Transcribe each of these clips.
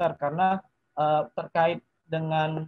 dokter karena uh, terkait dengan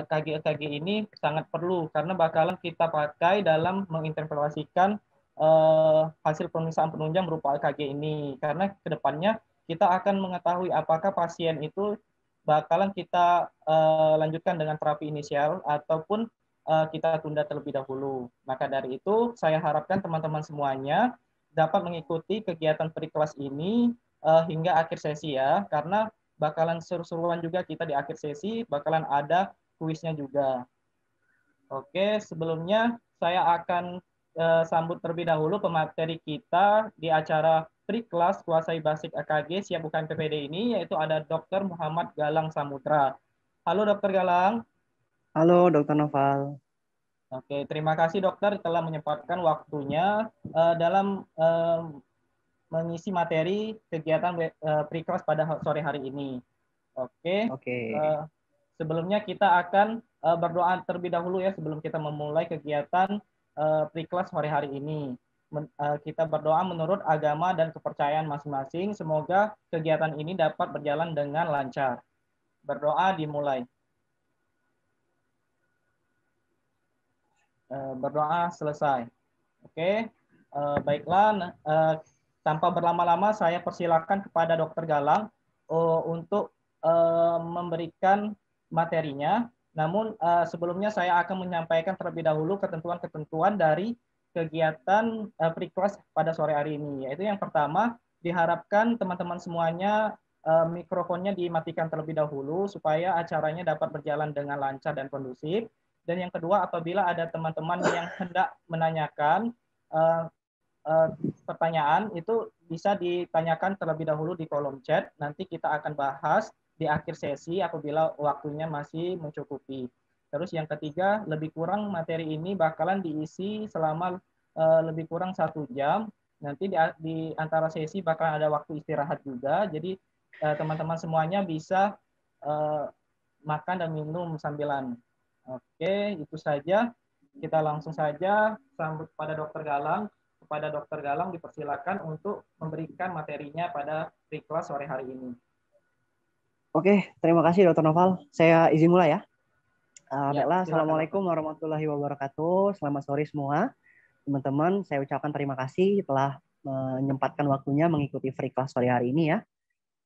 EKG-EKG eh, e e ini sangat perlu karena bakalan kita pakai dalam menginterpretasikan uh, hasil pemeriksaan penunjang berupa EKG ini karena kedepannya kita akan mengetahui apakah pasien itu bakalan kita uh, lanjutkan dengan terapi inisial ataupun uh, kita tunda terlebih dahulu. Maka dari itu, saya harapkan teman-teman semuanya dapat mengikuti kegiatan perikelas ini uh, hingga akhir sesi ya, karena bakalan seru-seruan juga kita di akhir sesi, bakalan ada kuisnya juga. Oke, sebelumnya saya akan e, sambut terlebih dahulu pemateri kita di acara pre-class kuasai basic AKG siap bukan PPD ini, yaitu ada Dr. Muhammad Galang Samudra. Halo Dr. Galang. Halo Dr. Noval. Oke, terima kasih dokter telah menyempatkan waktunya. Eh, dalam eh, mengisi materi kegiatan uh, pada sore hari ini. Oke. Okay. Oke. Okay. Uh, eh, sebelumnya kita akan uh, berdoa terlebih dahulu ya sebelum kita memulai kegiatan uh, pre sore hari ini. Men, uh, kita berdoa menurut agama dan kepercayaan masing-masing. Semoga kegiatan ini dapat berjalan dengan lancar. Berdoa dimulai. berdoa selesai. Oke. Okay. Uh, baiklah, uh, tanpa berlama-lama, saya persilakan kepada Dr. Galang uh, untuk uh, memberikan materinya. Namun uh, sebelumnya saya akan menyampaikan terlebih dahulu ketentuan-ketentuan dari kegiatan uh, pre-class pada sore hari ini. Yaitu yang pertama, diharapkan teman-teman semuanya uh, mikrofonnya dimatikan terlebih dahulu supaya acaranya dapat berjalan dengan lancar dan kondusif. Dan yang kedua, apabila ada teman-teman yang hendak menanyakan, Eh, pertanyaan itu bisa ditanyakan terlebih dahulu di kolom chat. Nanti kita akan bahas di akhir sesi apabila waktunya masih mencukupi. Terus yang ketiga, lebih kurang materi ini bakalan diisi selama eh, lebih kurang satu jam. Nanti di, antara sesi bakalan ada waktu istirahat juga. Jadi eh, teman-teman semuanya bisa makan dan minum sambilan. Oke, itu saja. Kita langsung saja sambut pada Dokter Galang kepada Dr. Galang dipersilakan untuk memberikan materinya pada pre-kelas sore hari ini. Oke, terima kasih Dr. Noval. Saya izin mulai ya. Eh, ya, Baiklah, Assalamualaikum warahmatullahi wabarakatuh. Selamat sore semua. Teman-teman, saya ucapkan terima kasih telah menyempatkan waktunya mengikuti free class sore hari ini ya.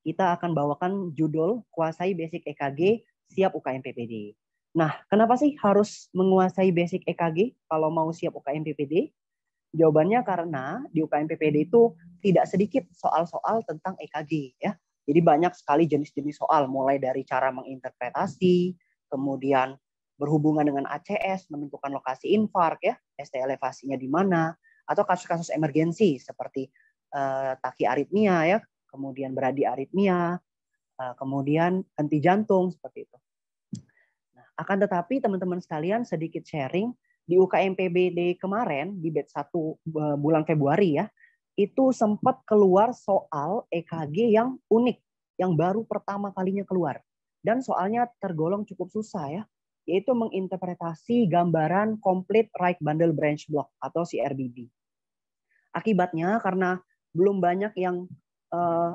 Kita akan bawakan judul Kuasai Basic EKG, Siap UKM PPD. Nah, kenapa sih harus menguasai basic EKG kalau mau siap UKM PPD? Jawabannya karena di UKM PPD itu tidak sedikit soal-soal tentang EKG ya. Jadi banyak sekali jenis-jenis soal mulai dari cara menginterpretasi, kemudian berhubungan dengan ACS, menentukan lokasi infark ya, ST elevasinya di mana, atau kasus-kasus emergensi seperti eh, taki aritmia ya, kemudian aritmia, uh, kemudian henti jantung seperti itu. Nah, akan tetapi teman-teman sekalian sedikit sharing di UKM PBD kemarin di batch 1 e, bulan Februari ya, itu sempat keluar soal EKG yang unik yang baru pertama kalinya keluar. Dan soalnya tergolong cukup susah ya, yaitu menginterpretasi gambaran complete right bundle branch block atau CRBB. Akibatnya karena belum banyak yang uh,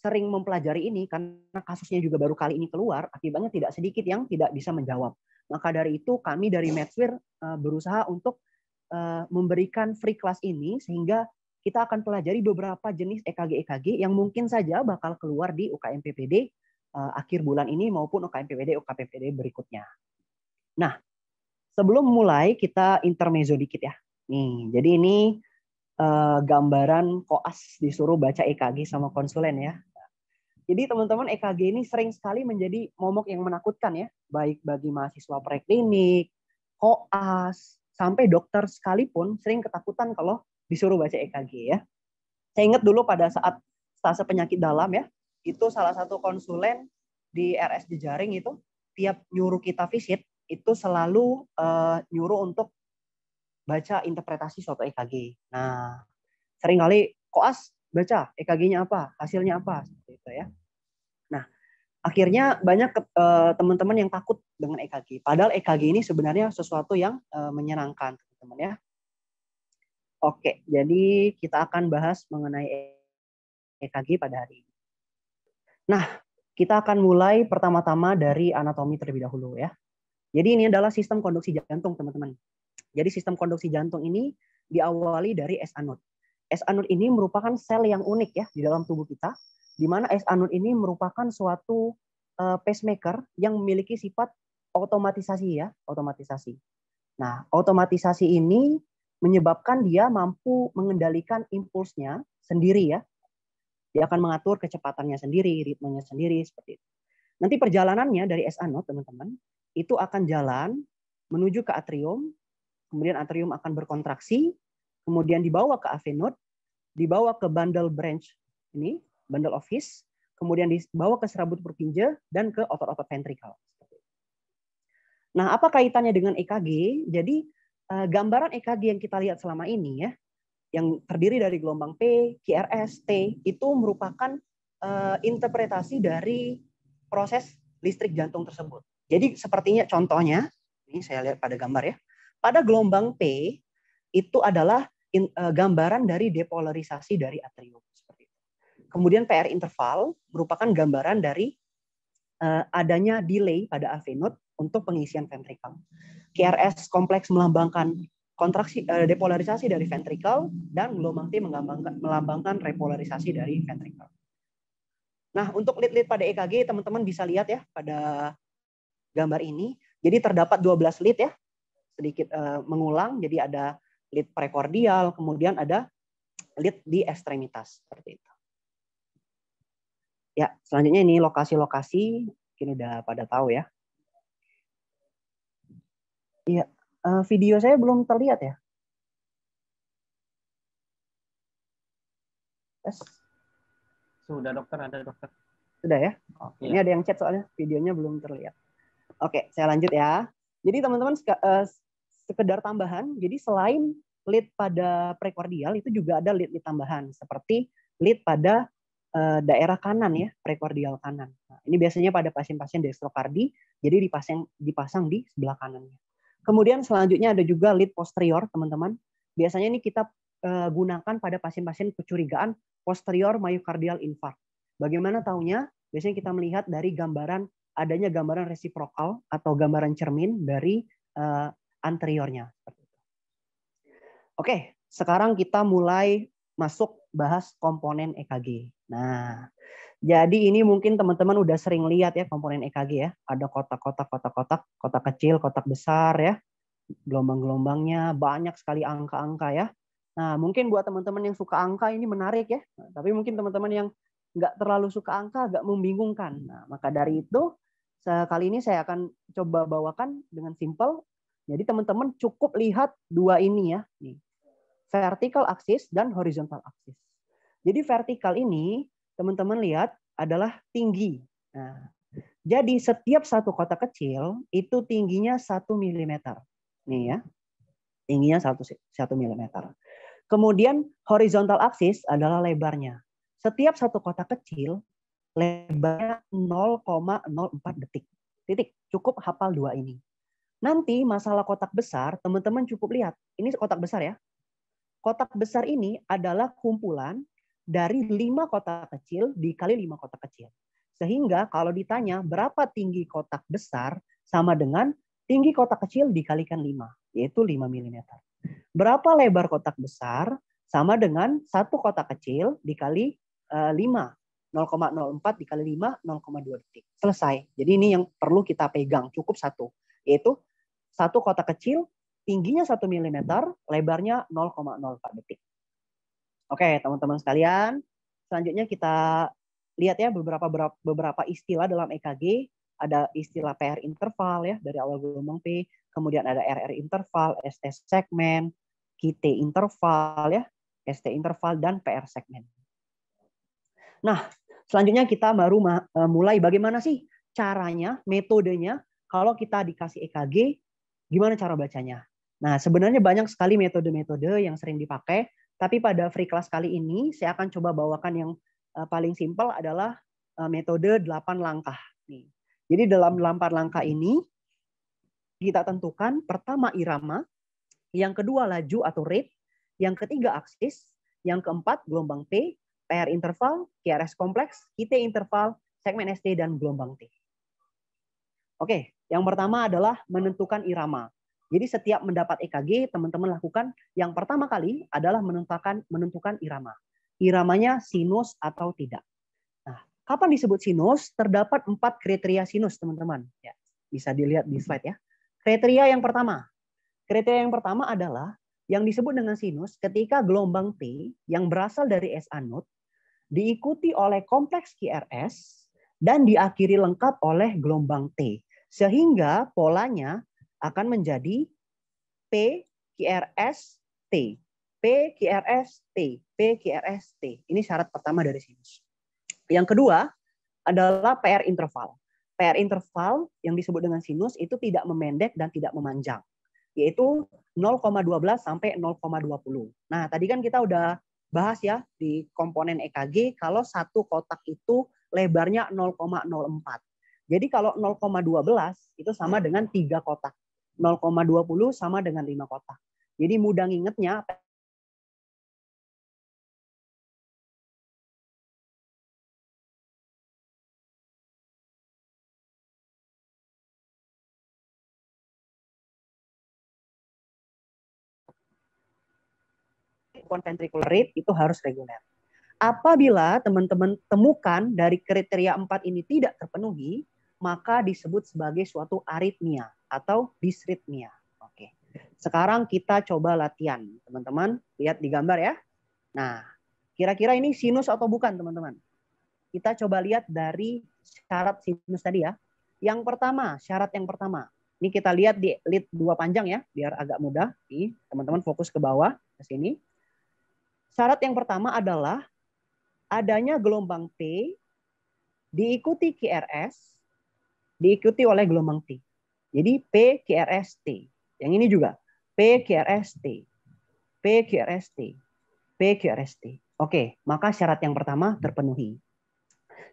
sering mempelajari ini karena kasusnya juga baru kali ini keluar, akibatnya tidak sedikit yang tidak bisa menjawab. Maka dari itu kami dari Medsphere eh, berusaha untuk eh, memberikan free class ini sehingga kita akan pelajari beberapa jenis EKG-EKG e yang mungkin saja bakal keluar di UKMPPD eh, akhir bulan ini maupun UKMPPD UKPPD berikutnya. Nah, sebelum mulai kita intermezzo dikit ya. Nih, jadi ini gambaran koas disuruh baca EKG sama konsulen ya. Jadi teman-teman EKG ini sering sekali menjadi momok yang menakutkan ya, baik bagi mahasiswa preklinik, koas, sampai dokter sekalipun sering ketakutan kalau disuruh baca EKG ya. Saya ingat dulu pada saat stase penyakit dalam ya, itu salah satu konsulen di RS Jejaring itu tiap nyuruh kita visit itu selalu uh, nyuruh untuk baca interpretasi suatu EKG. Nah, sering kali koas baca EKG-nya eh, apa, hasilnya apa, seperti itu ya. Nah, akhirnya banyak eh, teman-teman yang takut dengan EKG. Padahal EKG ini sebenarnya sesuatu yang eh, menyenangkan, teman-teman ya. Oke, jadi kita akan bahas mengenai EKG pada hari ini. Nah, kita akan mulai pertama-tama dari anatomi terlebih dahulu ya. Jadi ini adalah sistem konduksi jantung, teman-teman. Jadi sistem konduksi jantung ini diawali dari SA node S anur ini merupakan sel yang unik ya di dalam tubuh kita, di mana S anur ini merupakan suatu eh, pacemaker yang memiliki sifat otomatisasi ya, otomatisasi. Nah, otomatisasi ini menyebabkan dia mampu mengendalikan impulsnya sendiri ya. Dia akan mengatur kecepatannya sendiri, ritmenya sendiri seperti itu. Nanti perjalanannya dari S anur, teman-teman itu akan jalan menuju ke atrium, kemudian atrium akan berkontraksi, kemudian dibawa ke Node, dibawa ke bundle branch ini, bundle office, kemudian dibawa ke serabut purkinje dan ke otot-otot ventrikal. Nah, apa kaitannya dengan EKG? Jadi eh, gambaran EKG yang kita lihat selama ini ya, yang terdiri dari gelombang P, QRS, T itu merupakan eh, interpretasi dari proses listrik jantung tersebut. Jadi sepertinya contohnya, ini saya lihat pada gambar ya, pada gelombang P itu adalah in, uh, gambaran dari depolarisasi dari atrium seperti itu. Kemudian PR interval merupakan gambaran dari uh, adanya delay pada AV node untuk pengisian ventrikel. KRS kompleks melambangkan kontraksi uh, depolarisasi dari ventrikel dan gelombang T melambangkan, melambangkan repolarisasi dari ventrikel. Nah, untuk lead-lead pada EKG teman-teman bisa lihat ya pada gambar ini. Jadi terdapat 12 lead ya. Sedikit uh, mengulang jadi ada lead prekordial, kemudian ada lead di ekstremitas seperti itu. Ya, selanjutnya ini lokasi-lokasi mungkin udah pada tahu ya. Iya, video saya belum terlihat ya. Yes. Sudah dokter, ada dokter. Sudah ya? Oh, ya. Ini ada yang chat soalnya videonya belum terlihat. Oke, saya lanjut ya. Jadi teman-teman eh, sekedar tambahan. Jadi selain lead pada prekordial itu juga ada lead-lead tambahan seperti lead pada eh, daerah kanan ya, prekordial kanan. Nah, ini biasanya pada pasien-pasien destrokardi, jadi dipasang dipasang di sebelah kanannya. Kemudian selanjutnya ada juga lead posterior, teman-teman. Biasanya ini kita eh, gunakan pada pasien-pasien kecurigaan posterior myocardial infarct. Bagaimana taunya? Biasanya kita melihat dari gambaran adanya gambaran resiprokal atau gambaran cermin dari eh, anteriornya. Oke, sekarang kita mulai masuk bahas komponen EKG. Nah, jadi ini mungkin teman-teman udah sering lihat ya komponen EKG ya. Ada kotak-kotak, kotak-kotak, kotak kecil, kotak besar ya. Gelombang-gelombangnya banyak sekali angka-angka ya. Nah, mungkin buat teman-teman yang suka angka ini menarik ya. tapi mungkin teman-teman yang nggak terlalu suka angka agak membingungkan. Nah, maka dari itu kali ini saya akan coba bawakan dengan simple jadi teman-teman cukup lihat dua ini ya, nih. Vertical axis dan horizontal axis. Jadi vertikal ini teman-teman lihat adalah tinggi. Nah, jadi setiap satu kotak kecil itu tingginya 1 mm. Nih ya. Tingginya 1 1 mm. Kemudian horizontal axis adalah lebarnya. Setiap satu kotak kecil lebarnya 0,04 detik. Titik. Cukup hafal dua ini. Nanti masalah kotak besar, teman-teman cukup lihat. Ini kotak besar ya. Kotak besar ini adalah kumpulan dari lima kotak kecil dikali lima kotak kecil. Sehingga kalau ditanya berapa tinggi kotak besar sama dengan tinggi kotak kecil dikalikan lima yaitu lima mm. Berapa lebar kotak besar sama dengan satu kotak kecil dikali 5. Eh, 0,04 dikali 5, 0,2 detik. Selesai. Jadi ini yang perlu kita pegang, cukup satu. Yaitu satu kotak kecil, tingginya 1 mm, lebarnya 0,04 detik. Oke, teman-teman sekalian, selanjutnya kita lihat ya beberapa beberapa istilah dalam EKG. Ada istilah PR interval ya dari awal gelombang P, kemudian ada RR interval, ST segmen, QT interval ya, ST interval dan PR segmen. Nah, selanjutnya kita baru eh, mulai bagaimana sih caranya, metodenya kalau kita dikasih EKG Gimana cara bacanya? Nah, sebenarnya banyak sekali metode-metode yang sering dipakai, tapi pada free class kali ini saya akan coba bawakan yang eh, paling simpel adalah eh, metode 8 langkah. Jadi dalam 8 langkah ini kita tentukan pertama irama, yang kedua laju atau rate, yang ketiga aksis, yang keempat gelombang T, PR interval, QRS kompleks, IT interval, segmen ST dan gelombang T. Oke, yang pertama adalah menentukan irama. Jadi setiap mendapat EKG, teman-teman lakukan yang pertama kali adalah menentukan menentukan irama. Iramanya sinus atau tidak. Nah, kapan disebut sinus? Terdapat empat kriteria sinus, teman-teman. Ya, bisa dilihat di slide ya. Kriteria yang pertama. Kriteria yang pertama adalah yang disebut dengan sinus ketika gelombang T yang berasal dari S anut diikuti oleh kompleks QRS dan diakhiri lengkap oleh gelombang T. Sehingga polanya akan menjadi P, r s T. P, r s T. P, r s T. Ini syarat pertama dari sinus. Yang kedua adalah PR interval. PR interval yang disebut dengan sinus itu tidak memendek dan tidak memanjang, yaitu 0,12 sampai 0,20. Nah, tadi kan kita udah bahas ya di komponen EKG kalau satu kotak itu lebarnya 0,04. Jadi kalau 0,12 itu sama hmm. dengan 3 kotak. 0,20 sama dengan 5 kotak. Jadi mudah ngingetnya kemampuan ventricular rate itu harus reguler. Apabila teman-teman temukan dari kriteria 4 ini tidak terpenuhi, maka disebut sebagai suatu aritmia atau disritmia. Oke. Sekarang kita coba latihan, teman-teman. Lihat di gambar ya. Nah, kira-kira ini sinus atau bukan, teman-teman? Kita coba lihat dari syarat sinus tadi ya. Yang pertama, syarat yang pertama. Ini kita lihat di lit dua panjang ya, biar agak mudah. Nih, teman-teman fokus ke bawah, ke sini. Syarat yang pertama adalah adanya gelombang P diikuti QRS diikuti oleh gelombang T. Jadi P, r s T. Yang ini juga P, r s T. P, r s T. P, r s T. Oke, maka syarat yang pertama terpenuhi.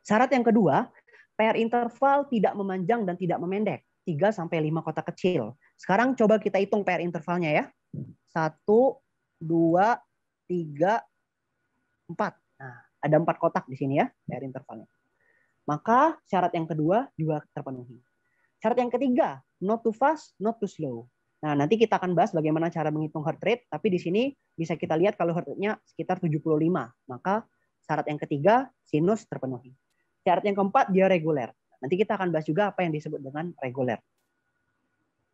Syarat yang kedua, PR interval tidak memanjang dan tidak memendek. 3 sampai 5 kotak kecil. Sekarang coba kita hitung PR intervalnya ya. 1, 2, 3, 4. Nah, ada 4 kotak di sini ya PR intervalnya maka syarat yang kedua juga terpenuhi. Syarat yang ketiga, not too fast, not too slow. Nah, nanti kita akan bahas bagaimana cara menghitung heart rate, tapi di sini bisa kita lihat kalau heart rate-nya sekitar 75, maka syarat yang ketiga, sinus terpenuhi. Syarat yang keempat, dia reguler. Nanti kita akan bahas juga apa yang disebut dengan reguler.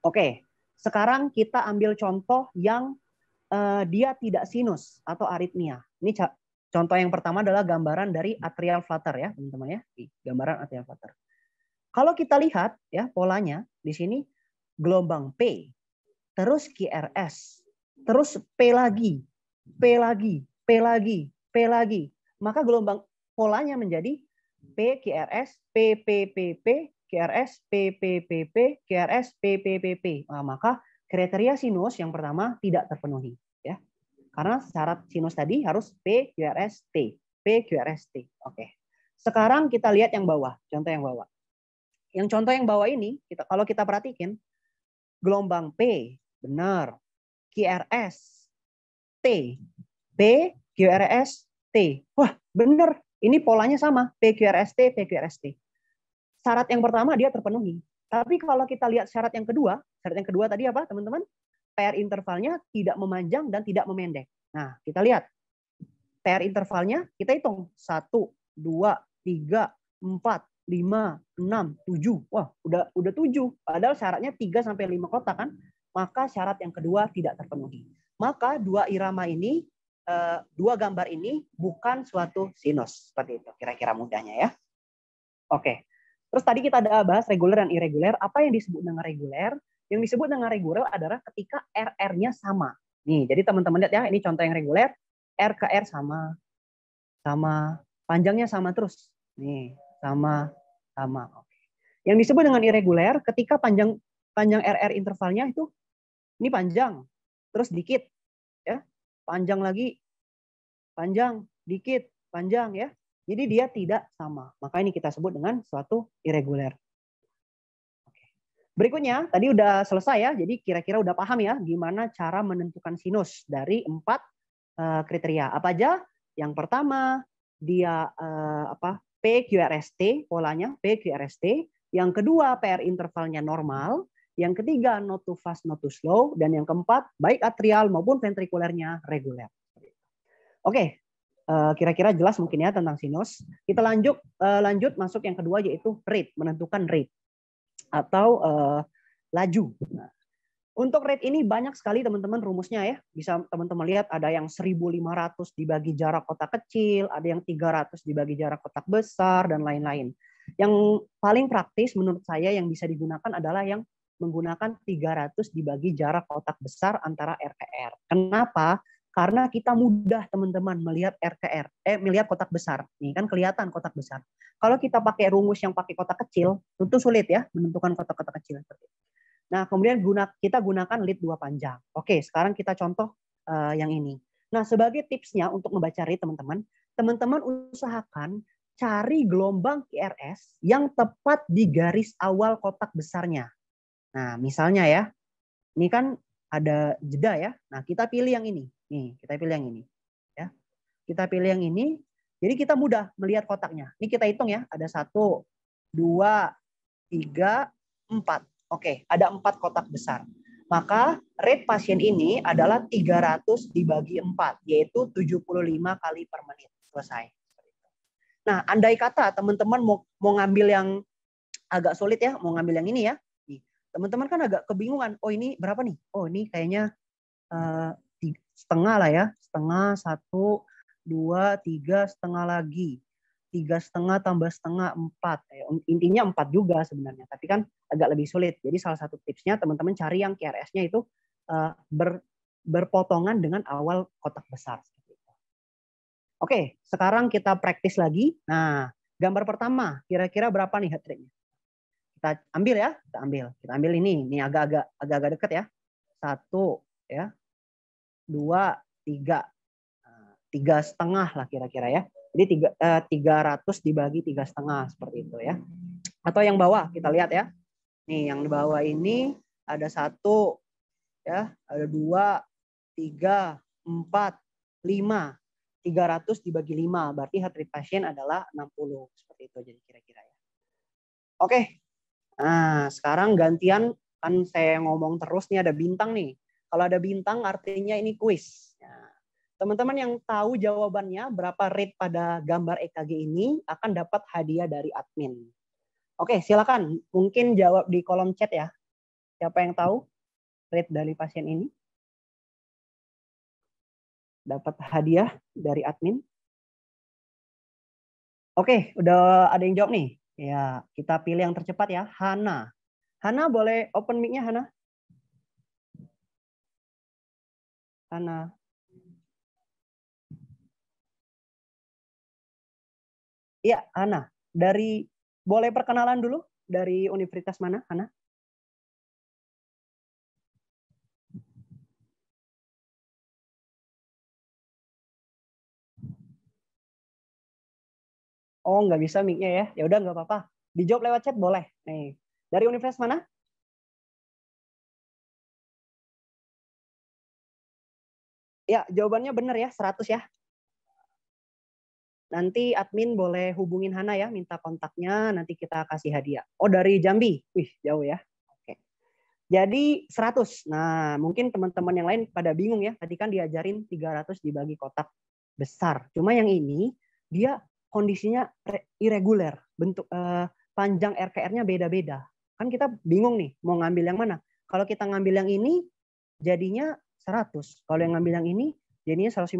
Oke, sekarang kita ambil contoh yang eh, dia tidak sinus atau aritmia. Ini Contoh yang pertama adalah gambaran dari atrial flutter ya, teman-teman ya. Gambaran atrial flutter. Kalau kita lihat ya polanya di sini gelombang P, terus QRS, terus P lagi, P lagi, P lagi, P lagi. Maka gelombang polanya menjadi P QRS, P P P P, QRS, P P P P, QRS, P P P P. Nah, maka kriteria sinus yang pertama tidak terpenuhi. Karena syarat sinus tadi harus P, Q R S T. P, Q R S T. Oke. Sekarang kita lihat yang bawah, contoh yang bawah. Yang contoh yang bawah ini, kita, kalau kita perhatikan, gelombang P, benar. Q R S T. P, Q R S T. Wah, benar. Ini polanya sama, P P Q Q R R S T S T Syarat yang pertama dia terpenuhi. Tapi kalau kita lihat syarat yang kedua, syarat yang kedua tadi apa, teman-teman? PR intervalnya tidak memanjang dan tidak memendek. Nah, kita lihat. PR intervalnya kita hitung. 1, 2, 3, 4, 5, 6, 7. Wah, udah udah 7. Padahal syaratnya 3 sampai 5 kotak kan? Maka syarat yang kedua tidak terpenuhi. Maka dua irama ini eh, dua gambar ini bukan suatu sinus seperti itu kira-kira mudahnya ya. Oke. Terus tadi kita ada bahas reguler dan irregular. Apa yang disebut dengan reguler? Yang disebut dengan reguler adalah ketika RR-nya sama. Nih, jadi teman-teman lihat ya, ini contoh yang reguler, R ke R sama, sama, panjangnya sama terus. Nih, sama, sama. Oke. Yang disebut dengan irreguler, ketika panjang panjang RR intervalnya itu, ini panjang, terus dikit, ya, panjang lagi, panjang, dikit, panjang, ya. Jadi dia tidak sama. Maka ini kita sebut dengan suatu irreguler. Berikutnya, tadi udah selesai ya, jadi kira-kira udah paham ya gimana cara menentukan sinus dari empat eh, kriteria. Apa aja? Yang pertama, dia eh, apa? PQRST, polanya PQRST. Yang kedua, PR intervalnya normal. Yang ketiga, not too fast, not too slow. Dan yang keempat, baik atrial maupun ventrikulernya reguler. Oke, eh, kira-kira jelas mungkin ya tentang sinus. Kita lanjut lanjut masuk yang kedua yaitu rate, menentukan rate atau uh, laju. Nah, untuk rate ini banyak sekali teman-teman rumusnya ya. Bisa teman-teman lihat ada yang 1500 dibagi jarak kotak kecil, ada yang 300 dibagi jarak kotak besar, dan lain-lain. Yang paling praktis menurut saya yang bisa digunakan adalah yang menggunakan 300 dibagi jarak kotak besar antara RPR. Kenapa? Karena kita mudah teman-teman melihat RKR, eh melihat kotak besar. Nih kan kelihatan kotak besar. Kalau kita pakai rumus yang pakai kotak kecil, tentu sulit ya menentukan kotak-kotak kecil. Nah, kemudian guna, kita gunakan lead dua panjang. Oke, sekarang kita contoh uh, yang ini. Nah, sebagai tipsnya untuk membaca read teman-teman, teman-teman usahakan cari gelombang QRS yang tepat di garis awal kotak besarnya. Nah, misalnya ya, ini kan ada jeda ya. Nah, kita pilih yang ini. Nih, kita pilih yang ini. Ya. Kita pilih yang ini. Jadi kita mudah melihat kotaknya. Ini kita hitung ya. Ada satu, dua, tiga, empat. Oke, ada empat kotak besar. Maka rate pasien ini adalah 300 dibagi 4, yaitu 75 kali per menit. Selesai. Nah, andai kata teman-teman mau, mau ngambil yang agak sulit ya, mau ngambil yang ini ya, teman-teman kan agak kebingungan. Oh ini berapa nih? Oh ini kayaknya uh, setengah lah ya, setengah satu, dua, tiga setengah lagi, tiga setengah tambah setengah empat. Eh, intinya empat juga sebenarnya, tapi kan agak lebih sulit. Jadi salah satu tipsnya teman-teman cari yang QRS-nya itu uh, ber, berpotongan dengan awal kotak besar. Oke, sekarang kita praktis lagi. Nah, gambar pertama, kira-kira berapa nih hat tricknya? kita ambil ya, kita ambil. Kita ambil ini, ini agak-agak agak-agak dekat ya. Satu ya, dua, tiga, tiga setengah lah kira-kira ya. Jadi tiga eh, tiga ratus dibagi tiga setengah seperti itu ya. Atau yang bawah kita lihat ya. Nih yang di bawah ini ada satu ya, ada dua, tiga, empat, lima. 300 dibagi 5, berarti heart rate pasien adalah 60. Seperti itu jadi kira-kira ya. Oke, Nah, sekarang gantian kan saya ngomong terus nih ada bintang nih. Kalau ada bintang artinya ini kuis. Ya. Teman-teman yang tahu jawabannya berapa rate pada gambar EKG ini akan dapat hadiah dari admin. Oke, silakan. Mungkin jawab di kolom chat ya. Siapa yang tahu rate dari pasien ini? Dapat hadiah dari admin. Oke, udah ada yang jawab nih. Ya, kita pilih yang tercepat ya. Hana. Hana boleh open mic-nya Hana? Hana. Iya, Hana. Dari boleh perkenalan dulu dari universitas mana, Hana? oh nggak bisa mic-nya ya ya udah nggak apa-apa dijawab lewat chat boleh nih dari universitas mana ya jawabannya benar ya 100 ya nanti admin boleh hubungin Hana ya minta kontaknya nanti kita kasih hadiah oh dari Jambi wih jauh ya oke jadi 100 nah mungkin teman-teman yang lain pada bingung ya tadi kan diajarin 300 dibagi kotak besar cuma yang ini dia kondisinya irregular, bentuk eh, panjang RKR-nya beda-beda. Kan kita bingung nih mau ngambil yang mana. Kalau kita ngambil yang ini jadinya 100. Kalau yang ngambil yang ini jadinya 150.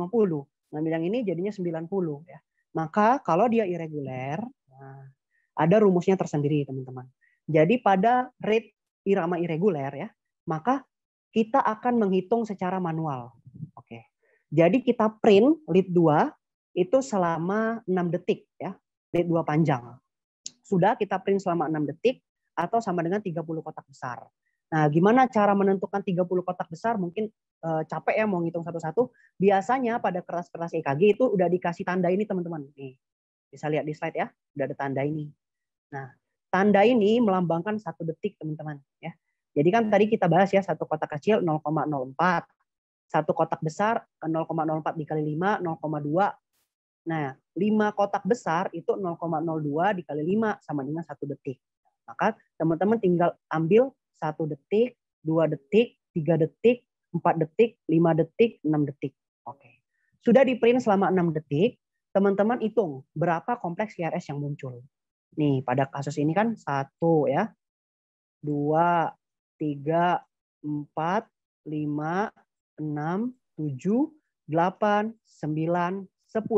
Ngambil yang ini jadinya 90 ya. Maka kalau dia irregular, nah, ada rumusnya tersendiri teman-teman. Jadi pada rate irama irregular ya, maka kita akan menghitung secara manual. Oke. Jadi kita print lead 2 itu selama 6 detik ya, dua 2 panjang. Sudah kita print selama 6 detik atau sama dengan 30 kotak besar. Nah, gimana cara menentukan 30 kotak besar? Mungkin e, capek ya mau ngitung satu-satu. Biasanya pada kertas-kertas EKG itu udah dikasih tanda ini teman-teman. Nih, bisa lihat di slide ya, udah ada tanda ini. Nah, tanda ini melambangkan satu detik teman-teman ya. Jadi kan tadi kita bahas ya satu kotak kecil 0,04, satu kotak besar 0,04 eh, dikali 5 0,2 Nah, 5 kotak besar itu 0,02 dikali 5 sama dengan 1 detik. Maka teman-teman tinggal ambil 1 detik, 2 detik, 3 detik, 4 detik, 5 detik, 6 detik. Oke. Sudah di-print selama 6 detik, teman-teman hitung berapa kompleks CRS yang muncul. Nih, pada kasus ini kan 1 ya. 2 3 4 5 6 7 8 9 10.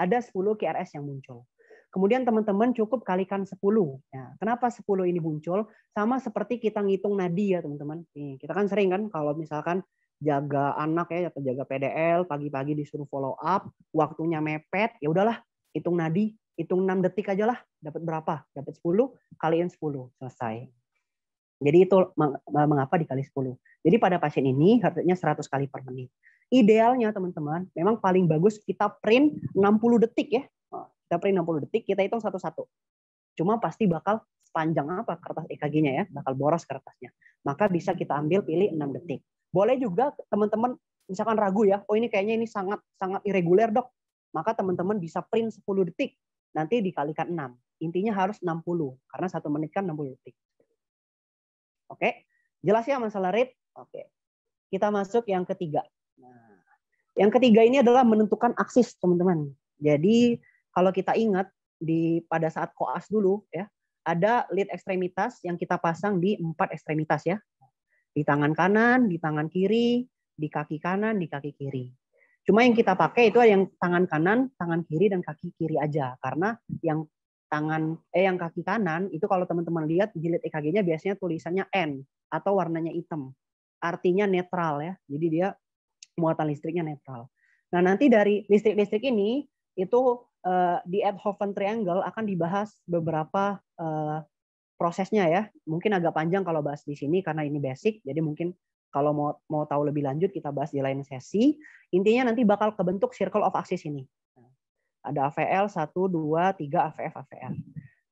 Ada 10 QRS yang muncul. Kemudian teman-teman cukup kalikan 10. Ya, kenapa 10 ini muncul? Sama seperti kita ngitung nadi ya teman-teman. kita kan sering kan kalau misalkan jaga anak ya atau jaga PDL pagi-pagi disuruh follow up, waktunya mepet, ya udahlah hitung nadi, hitung 6 detik aja lah, dapat berapa? Dapat 10, kaliin 10, selesai. Jadi itu mengapa dikali 10. Jadi pada pasien ini heart rate 100 kali per menit idealnya teman-teman memang paling bagus kita print 60 detik ya. Oh, kita print 60 detik, kita hitung satu-satu. Cuma pasti bakal panjang apa kertas EKG-nya ya, bakal boros kertasnya. Maka bisa kita ambil pilih 6 detik. Boleh juga teman-teman misalkan ragu ya, oh ini kayaknya ini sangat sangat irreguler dok. Maka teman-teman bisa print 10 detik, nanti dikalikan 6. Intinya harus 60, karena satu menit kan 60 detik. Oke, jelas ya masalah rate? Oke, kita masuk yang ketiga yang ketiga ini adalah menentukan aksis, teman-teman. Jadi kalau kita ingat di pada saat koas dulu ya, ada lead ekstremitas yang kita pasang di empat ekstremitas ya. Di tangan kanan, di tangan kiri, di kaki kanan, di kaki kiri. Cuma yang kita pakai itu yang tangan kanan, tangan kiri dan kaki kiri aja karena yang tangan eh yang kaki kanan itu kalau teman-teman lihat di lead EKG-nya biasanya tulisannya N atau warnanya hitam. Artinya netral ya. Jadi dia muatan listriknya netral. Nah, nanti dari listrik-listrik ini itu uh, di Eindhoven Triangle akan dibahas beberapa eh, prosesnya ya. Mungkin agak panjang kalau bahas di sini karena ini basic, jadi mungkin kalau mau mau tahu lebih lanjut kita bahas di lain sesi. Intinya nanti bakal kebentuk circle of axis ini. Ada AVL 1 2 3 AVF AVL.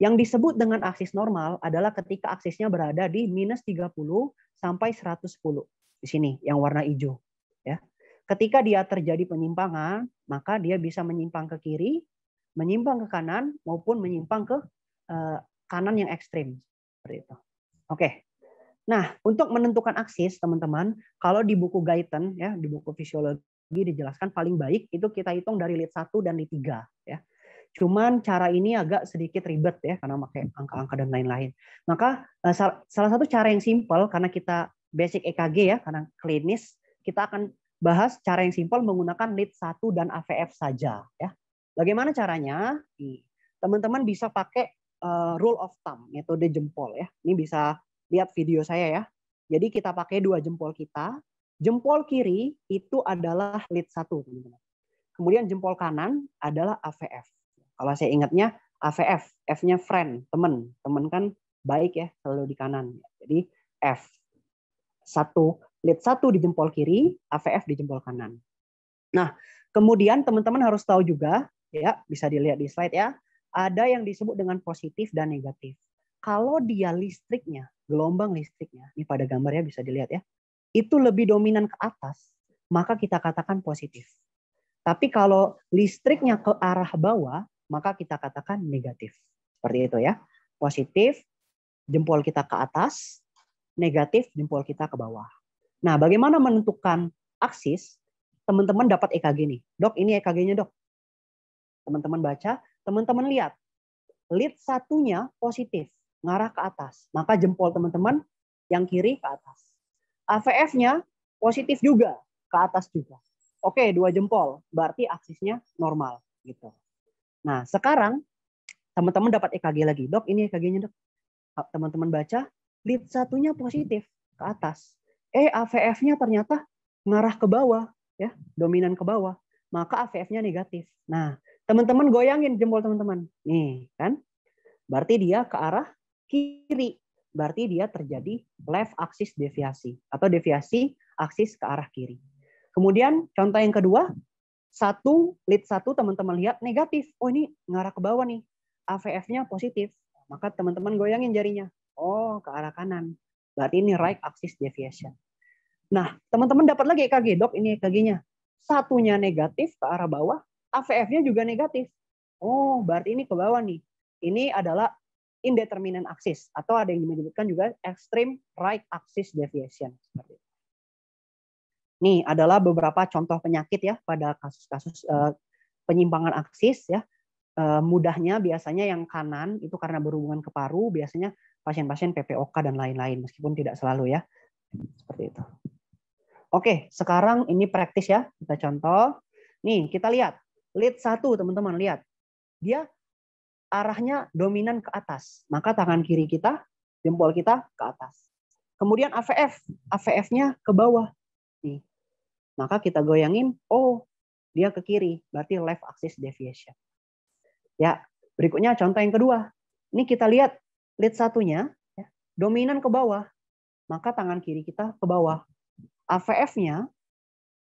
Yang disebut dengan aksis normal adalah ketika aksisnya berada di minus 30 sampai 110 di sini yang warna hijau. Ketika dia terjadi penyimpangan, maka dia bisa menyimpang ke kiri, menyimpang ke kanan, maupun menyimpang ke eh, kanan yang ekstrim. Seperti itu. Oke. Nah, untuk menentukan aksis, teman-teman, kalau di buku Guyton, ya, di buku fisiologi dijelaskan paling baik itu kita hitung dari lead 1 dan lead 3. Ya. Cuman cara ini agak sedikit ribet ya karena pakai angka-angka dan lain-lain. Maka eh, salah satu cara yang simpel karena kita basic EKG ya karena klinis kita akan bahas cara yang simpel menggunakan lead 1 dan AVF saja ya. Bagaimana caranya? Teman-teman bisa pakai eh, rule of thumb, metode jempol ya. Ini bisa lihat video saya ya. Jadi kita pakai dua jempol kita. Jempol kiri itu adalah lead 1, teman-teman. Kemudian jempol kanan adalah AVF. Kalau saya ingatnya AVF, F-nya friend, teman. Teman kan baik ya, selalu di kanan. Jadi F. Satu Lead 1 di jempol kiri, AVF di jempol kanan. Nah, kemudian teman-teman harus tahu juga, ya bisa dilihat di slide ya, ada yang disebut dengan positif dan negatif. Kalau dia listriknya, gelombang listriknya, ini pada gambar ya bisa dilihat ya, itu lebih dominan ke atas, maka kita katakan positif. Tapi kalau listriknya ke arah bawah, maka kita katakan negatif. Seperti itu ya. Positif, jempol kita ke atas, negatif, jempol kita ke bawah. Nah, bagaimana menentukan aksis? Teman-teman dapat EKG nih. Dok, ini EKG-nya, Dok. Teman-teman baca, teman-teman lihat. Lead satunya positif, ngarah ke atas. Maka jempol teman-teman yang kiri ke atas. AVF-nya positif juga, ke atas juga. Oke, dua jempol, berarti aksisnya normal gitu. Nah, sekarang teman-teman dapat EKG lagi. Dok, ini EKG-nya, Dok. Teman-teman baca, lead satunya positif ke atas eh AVF-nya ternyata ngarah ke bawah, ya, dominan ke bawah, maka AVF-nya negatif. Nah, teman-teman goyangin jempol teman-teman. Nih, kan? Berarti dia ke arah kiri. Berarti dia terjadi left axis deviasi atau deviasi aksis ke arah kiri. Kemudian contoh yang kedua, satu lead satu teman-teman lihat negatif. Oh ini ngarah ke bawah nih. AVF-nya positif. Maka teman-teman goyangin jarinya. Oh, ke arah kanan. Berarti ini right axis deviation. Nah, teman-teman dapat lagi EKG, dok ini EKG-nya. Satunya negatif ke arah bawah, AVF-nya juga negatif. Oh, berarti ini ke bawah nih. Ini adalah indeterminate axis atau ada yang menyebutkan juga extreme right axis deviation seperti itu. Nih adalah beberapa contoh penyakit ya pada kasus-kasus eh, penyimpangan aksis ya. Eh, mudahnya biasanya yang kanan itu karena berhubungan ke paru biasanya pasien-pasien PPOK dan lain-lain, meskipun tidak selalu ya. Seperti itu. Oke, sekarang ini praktis ya. Kita contoh. Nih, kita lihat. Lead satu teman-teman, lihat. Dia arahnya dominan ke atas. Maka tangan kiri kita, jempol kita ke atas. Kemudian AVF, AVF-nya ke bawah. Nih. Maka kita goyangin, oh, dia ke kiri, berarti left axis deviation. Ya, berikutnya contoh yang kedua. Ini kita lihat lead satunya ya, dominan ke bawah, maka tangan kiri kita ke bawah. AVF-nya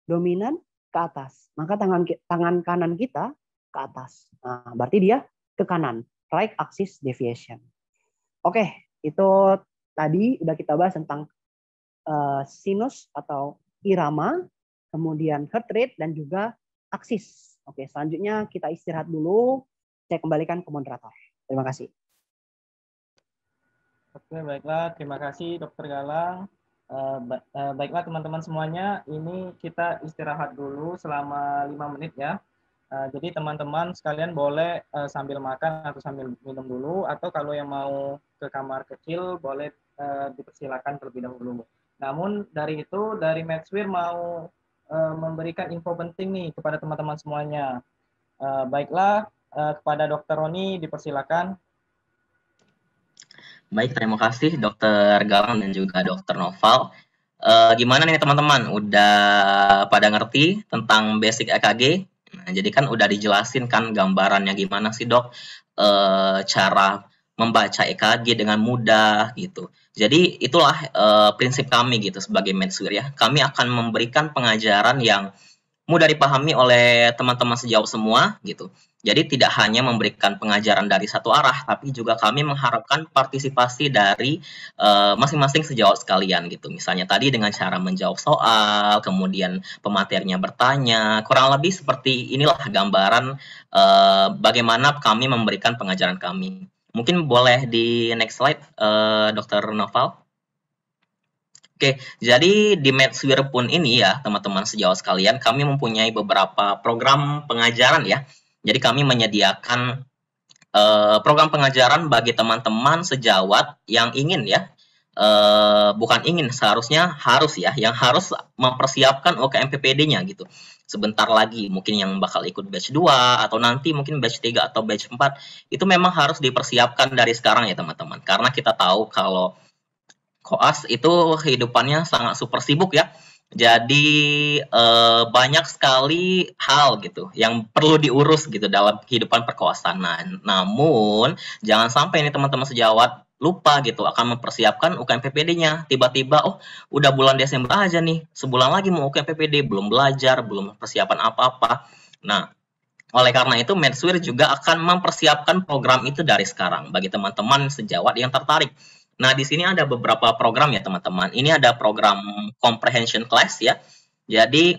dominan ke atas, maka tangan tangan kanan kita ke atas. Nah, berarti dia ke kanan, right axis deviation. Oke, itu tadi udah kita bahas tentang uh, sinus atau irama, kemudian heart rate dan juga aksis. Oke, selanjutnya kita istirahat dulu. Saya kembalikan ke moderator. Terima kasih. Oke, baiklah. Terima kasih Dokter Galang. Eh, eh, baiklah teman-teman semuanya, ini kita istirahat dulu selama lima menit ya. Eh, jadi teman-teman sekalian boleh sambil makan atau sambil minum dulu, atau kalau yang mau ke kamar kecil boleh uh, dipersilakan terlebih dahulu. Namun dari itu, dari Maxwell mau memberikan info penting nih kepada teman-teman semuanya. baiklah, kepada Dokter Roni dipersilakan. Baik, terima kasih Dokter Galang dan juga Dokter Noval. E, gimana nih teman-teman? Udah pada ngerti tentang basic EKG? Nah, jadi kan udah dijelasin kan gambarannya gimana sih dok e, cara membaca EKG dengan mudah gitu. Jadi itulah e, prinsip kami gitu sebagai medsur ya. Kami akan memberikan pengajaran yang mudah dipahami oleh teman-teman sejauh semua gitu. Jadi tidak hanya memberikan pengajaran dari satu arah, tapi juga kami mengharapkan partisipasi dari masing eh, masing-masing sejawat sekalian gitu. Misalnya tadi dengan cara menjawab soal, kemudian pematernya bertanya, kurang lebih seperti inilah gambaran uh, bagaimana kami memberikan pengajaran kami. Mungkin boleh di next slide, uh, eh, Dr. Noval. Oke, jadi di Medswear pun ini ya, teman-teman sejawat sekalian, kami mempunyai beberapa program pengajaran ya. Jadi kami menyediakan uh, program pengajaran bagi teman-teman sejawat yang ingin ya Uh, bukan ingin seharusnya harus ya yang harus mempersiapkan ppd nya gitu sebentar lagi mungkin yang bakal ikut batch 2 atau nanti mungkin batch 3 atau batch 4 itu memang harus dipersiapkan dari sekarang ya teman-teman karena kita tahu kalau koas itu kehidupannya sangat super sibuk ya jadi eh, banyak sekali hal gitu yang perlu diurus gitu dalam kehidupan perkuasaan. Nah, namun jangan sampai ini teman-teman sejawat lupa gitu akan mempersiapkan UKM PPD-nya. Tiba-tiba oh udah bulan Desember aja nih, sebulan lagi mau UKM PPD, belum belajar, belum persiapan apa-apa. Nah, oleh karena itu, Medswir juga akan mempersiapkan program itu dari sekarang bagi teman-teman sejawat yang tertarik Nah, di sini ada beberapa program ya, teman-teman. Ini ada program comprehension class ya. Jadi,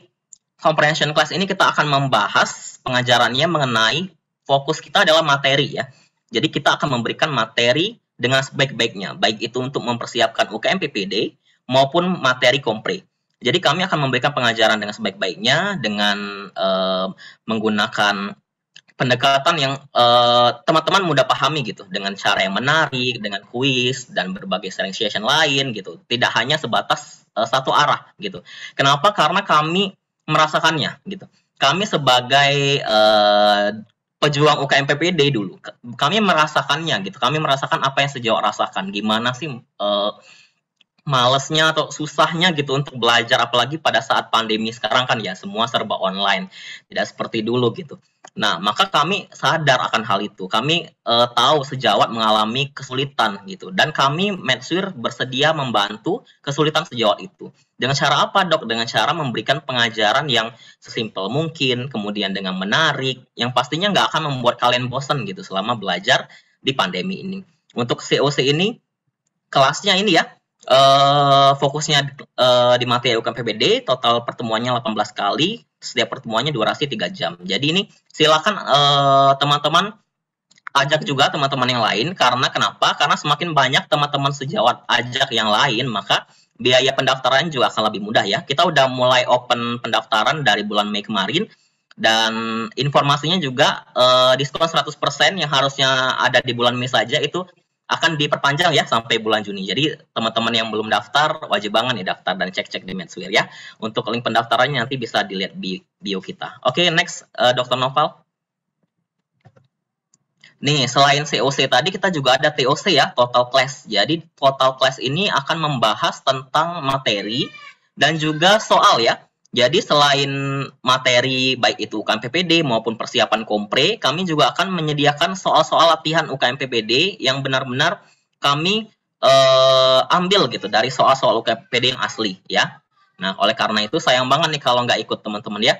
comprehension class ini kita akan membahas pengajarannya mengenai fokus kita adalah materi ya. Jadi, kita akan memberikan materi dengan sebaik-baiknya, baik itu untuk mempersiapkan UKM PPD maupun materi kompre. Jadi, kami akan memberikan pengajaran dengan sebaik-baiknya dengan eh, menggunakan pendekatan yang eh, teman-teman uh, mudah pahami gitu dengan cara yang menarik, dengan kuis dan berbagai sharing session lain gitu. Tidak hanya sebatas uh, satu arah gitu. Kenapa? Karena kami merasakannya gitu. Kami sebagai uh, pejuang UKM PPD dulu, kami merasakannya gitu. Kami merasakan apa yang sejauh rasakan. Gimana sih uh, malesnya atau susahnya gitu untuk belajar apalagi pada saat pandemi sekarang kan ya semua serba online tidak seperti dulu gitu nah maka kami sadar akan hal itu kami uh, tahu sejawat mengalami kesulitan gitu dan kami Medsure bersedia membantu kesulitan sejawat itu dengan cara apa dok dengan cara memberikan pengajaran yang sesimpel mungkin kemudian dengan menarik yang pastinya nggak akan membuat kalian bosan gitu selama belajar di pandemi ini untuk COC ini kelasnya ini ya Eh, fokusnya uh, di materi PBD, total pertemuannya 18 kali, setiap pertemuannya durasi 3 jam. Jadi ini silakan eh, teman-teman uh, ajak juga teman-teman yang lain, karena kenapa? Karena semakin banyak teman-teman sejawat ajak yang lain, maka biaya pendaftaran juga akan lebih mudah ya. Kita udah mulai open pendaftaran dari bulan Mei kemarin, dan informasinya juga uh, diskon 100% yang harusnya ada di bulan Mei saja itu akan diperpanjang ya sampai bulan Juni. Jadi teman-teman yang belum daftar wajib banget nih daftar dan cek-cek di Menswear ya. Untuk link pendaftarannya nanti bisa dilihat di bio kita. Oke, okay, next uh, eh, Dr. Noval. Nih, selain COC tadi kita juga ada TOC ya, total class. Jadi total class ini akan membahas tentang materi dan juga soal ya. Jadi selain materi baik itu UKM PPD maupun persiapan kompre, kami juga akan menyediakan soal-soal latihan UKM PPD yang benar-benar kami eh, ambil gitu dari soal-soal UKM PPD yang asli ya. Nah, oleh karena itu sayang banget nih kalau nggak ikut teman-teman ya.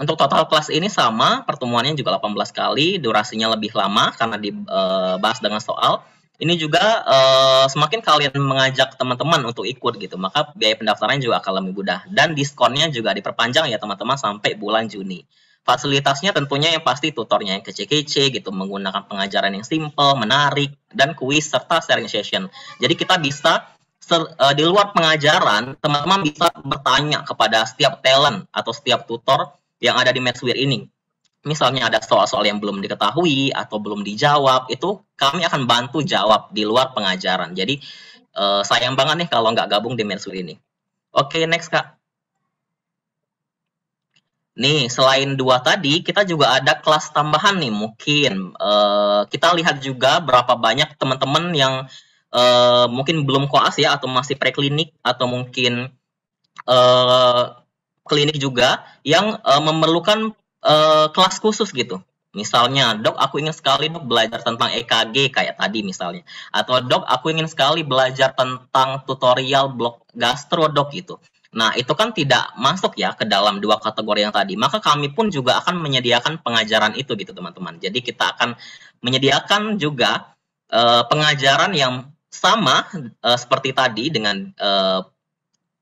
Untuk total kelas ini sama, pertemuannya juga 18 kali, durasinya lebih lama karena dibahas eh, dengan soal ini juga uh, semakin kalian mengajak teman-teman untuk ikut gitu, maka biaya pendaftarannya juga akan lebih mudah dan diskonnya juga diperpanjang ya teman-teman sampai bulan Juni. Fasilitasnya tentunya yang pasti tutornya yang kece-kece gitu, menggunakan pengajaran yang simple, menarik, dan kuis serta sharing session. Jadi kita bisa ser, uh, di luar pengajaran, teman-teman bisa bertanya kepada setiap talent atau setiap tutor yang ada di Matchwear ini misalnya ada soal-soal yang belum diketahui atau belum dijawab, itu kami akan bantu jawab di luar pengajaran. Jadi uh, sayang banget nih kalau nggak gabung di Mersul ini. Oke, okay, next Kak. Nih, selain dua tadi, kita juga ada kelas tambahan nih mungkin. Uh, kita lihat juga berapa banyak teman-teman yang uh, mungkin belum koas ya, atau masih preklinik, atau mungkin uh, klinik juga, yang uh, memerlukan uh, kelas khusus gitu. Misalnya, dok aku ingin sekali dok belajar tentang EKG kayak tadi misalnya. Atau dok aku ingin sekali belajar tentang tutorial blok gastro dok gitu. Nah itu kan tidak masuk ya ke dalam dua kategori yang tadi. Maka kami pun juga akan menyediakan pengajaran itu gitu teman-teman. Jadi kita akan menyediakan juga uh, pengajaran yang sama uh, seperti tadi dengan uh,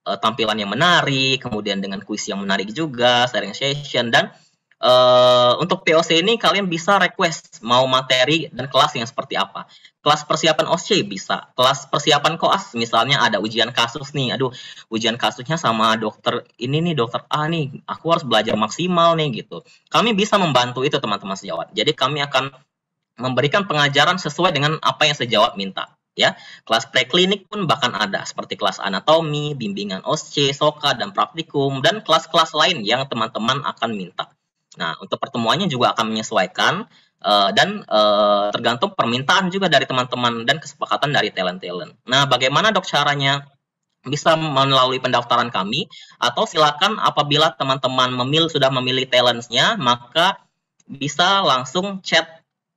tampilan yang menarik, kemudian dengan kuis yang menarik juga, sharing session dan Eh, untuk TOC ini kalian bisa request mau materi dan kelas yang seperti apa. Kelas persiapan OC bisa, kelas persiapan koas misalnya ada ujian kasus nih. Aduh, ujian kasusnya sama dokter ini nih, dokter A nih, aku harus belajar maksimal nih gitu. Kami bisa membantu itu teman-teman sejawat. Jadi kami akan memberikan pengajaran sesuai dengan apa yang sejawat minta ya. Kelas preklinik pun bahkan ada seperti kelas anatomi, bimbingan OSCE, SOKA dan praktikum dan kelas-kelas lain yang teman-teman akan minta. Nah, untuk pertemuannya juga akan menyesuaikan uh, dan uh, tergantung permintaan juga dari teman-teman dan kesepakatan dari talent-talent. Nah, bagaimana dok caranya bisa melalui pendaftaran kami atau silakan apabila teman-teman memilih sudah memilih talentnya maka bisa langsung chat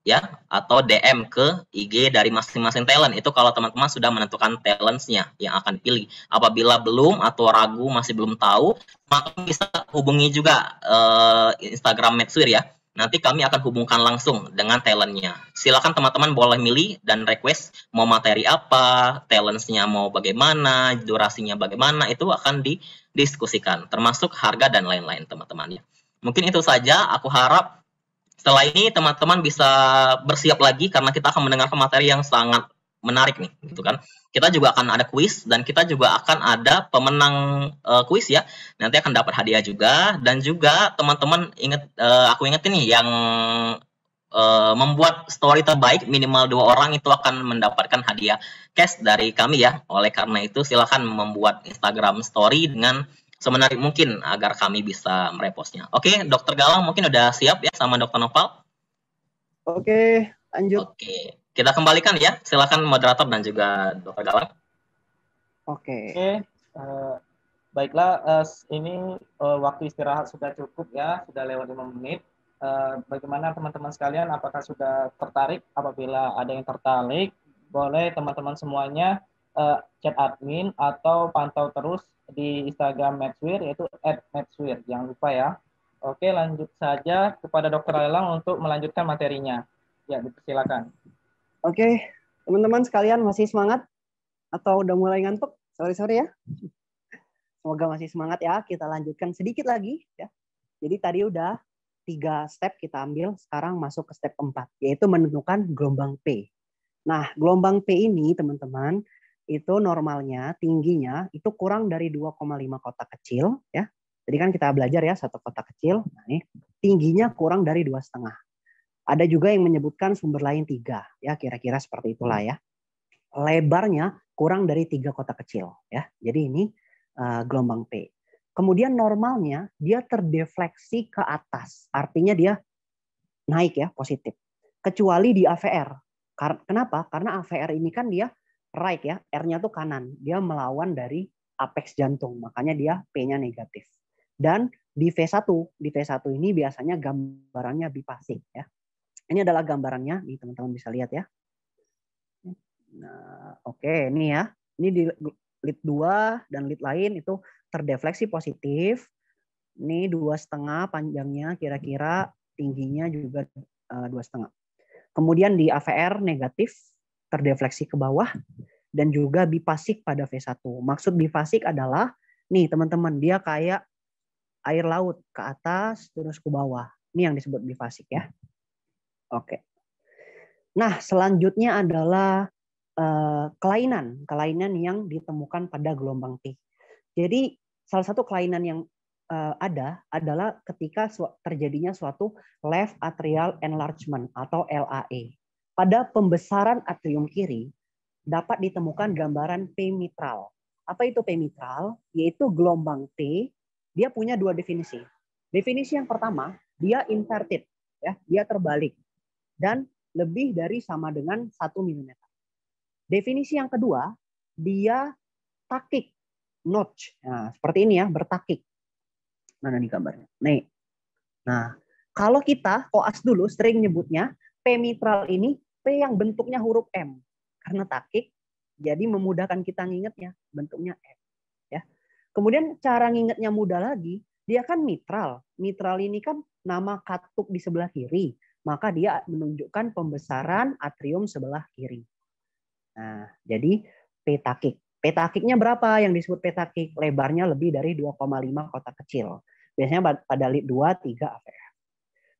ya atau DM ke IG dari masing-masing talent itu kalau teman-teman sudah menentukan talentsnya yang akan pilih apabila belum atau ragu masih belum tahu maka bisa hubungi juga uh, Instagram Maxwir ya nanti kami akan hubungkan langsung dengan talentnya. Silakan teman-teman boleh milih dan request mau materi apa, talentsnya mau bagaimana, durasinya bagaimana, itu akan didiskusikan, termasuk harga dan lain-lain teman-teman ya. Mungkin itu saja, aku harap setelah ini teman-teman bisa bersiap lagi karena kita akan mendengarkan materi yang sangat menarik nih, gitu kan. Kita juga akan ada kuis dan kita juga akan ada pemenang uh, kuis ya. Nanti akan dapat hadiah juga dan juga teman-teman ingat uh, eh, aku ingetin ini yang uh, membuat story terbaik minimal dua orang itu akan mendapatkan hadiah cash dari kami ya. Oleh karena itu silahkan membuat Instagram story dengan semenarik mungkin agar kami bisa merepostnya. Oke, Dokter Galang mungkin udah siap ya sama Dokter Nopal? Oke, lanjut. Oke, kita kembalikan ya. Silakan moderator dan juga Dokter Galang. Oke. Oke. Uh, baiklah, uh, ini uh, waktu istirahat sudah cukup ya, sudah lewat lima menit. Uh, bagaimana teman-teman sekalian? Apakah sudah tertarik? Apabila ada yang tertarik, boleh teman-teman semuanya uh, chat admin atau pantau terus di Instagram Medswear yaitu @medswear Jangan lupa ya. Oke, lanjut saja kepada Dokter Lelang untuk melanjutkan materinya. Ya, dipersilakan. Oke, teman-teman sekalian masih semangat atau udah mulai ngantuk? Sorry sorry ya. Semoga masih semangat ya. Kita lanjutkan sedikit lagi ya. Jadi tadi udah tiga step kita ambil, sekarang masuk ke step 4, yaitu menentukan gelombang P. Nah, gelombang P ini teman-teman itu normalnya tingginya itu kurang dari 2,5 kotak kecil ya. Jadi kan kita belajar ya satu kotak kecil, nah ini tingginya kurang dari dua setengah. Ada juga yang menyebutkan sumber lain tiga ya kira-kira seperti itulah ya. Lebarnya kurang dari tiga kotak kecil ya. Jadi ini uh, gelombang P. Kemudian normalnya dia terdefleksi ke atas, artinya dia naik ya positif. Kecuali di AVR. Kenapa? Karena AVR ini kan dia right ya, R-nya tuh kanan. Dia melawan dari apex jantung, makanya dia P-nya negatif. Dan di V1, di V1 ini biasanya gambarannya bipasif ya. Ini adalah gambarannya, nih teman-teman bisa lihat ya. Nah, oke, okay, ini ya. Ini di lead 2 dan lead lain itu terdefleksi positif. Ini dua setengah panjangnya kira-kira tingginya juga eh, dua setengah. Kemudian di AVR negatif terdefleksi ke bawah dan juga bifasik pada V1. Maksud bifasik adalah nih teman-teman dia kayak air laut ke atas terus ke bawah. Ini yang disebut bifasik ya. Oke. Nah, selanjutnya adalah eh, kelainan, kelainan yang ditemukan pada gelombang T. Jadi salah satu kelainan yang eh, ada adalah ketika terjadinya suatu left atrial enlargement atau LAE. Pada pembesaran atrium kiri dapat ditemukan gambaran P mitral. Apa itu P mitral? Yaitu gelombang T. Dia punya dua definisi. Definisi yang pertama, dia inverted, ya, dia terbalik dan lebih dari sama dengan satu mm. Definisi yang kedua, dia takik, notch. Nah, seperti ini ya, bertakik. Mana nih gambarnya? Nih. Nah, kalau kita koas dulu sering nyebutnya, P mitral ini P yang bentuknya huruf M. Karena takik, jadi memudahkan kita ngingetnya, bentuknya M. Ya. Kemudian cara ngingetnya mudah lagi, dia kan mitral. Mitral ini kan nama katuk di sebelah kiri, maka dia menunjukkan pembesaran atrium sebelah kiri. Nah, jadi P takik. P takiknya berapa yang disebut P takik? Lebarnya lebih dari 2,5 kotak kecil. Biasanya pada lid 2, 3 AVF.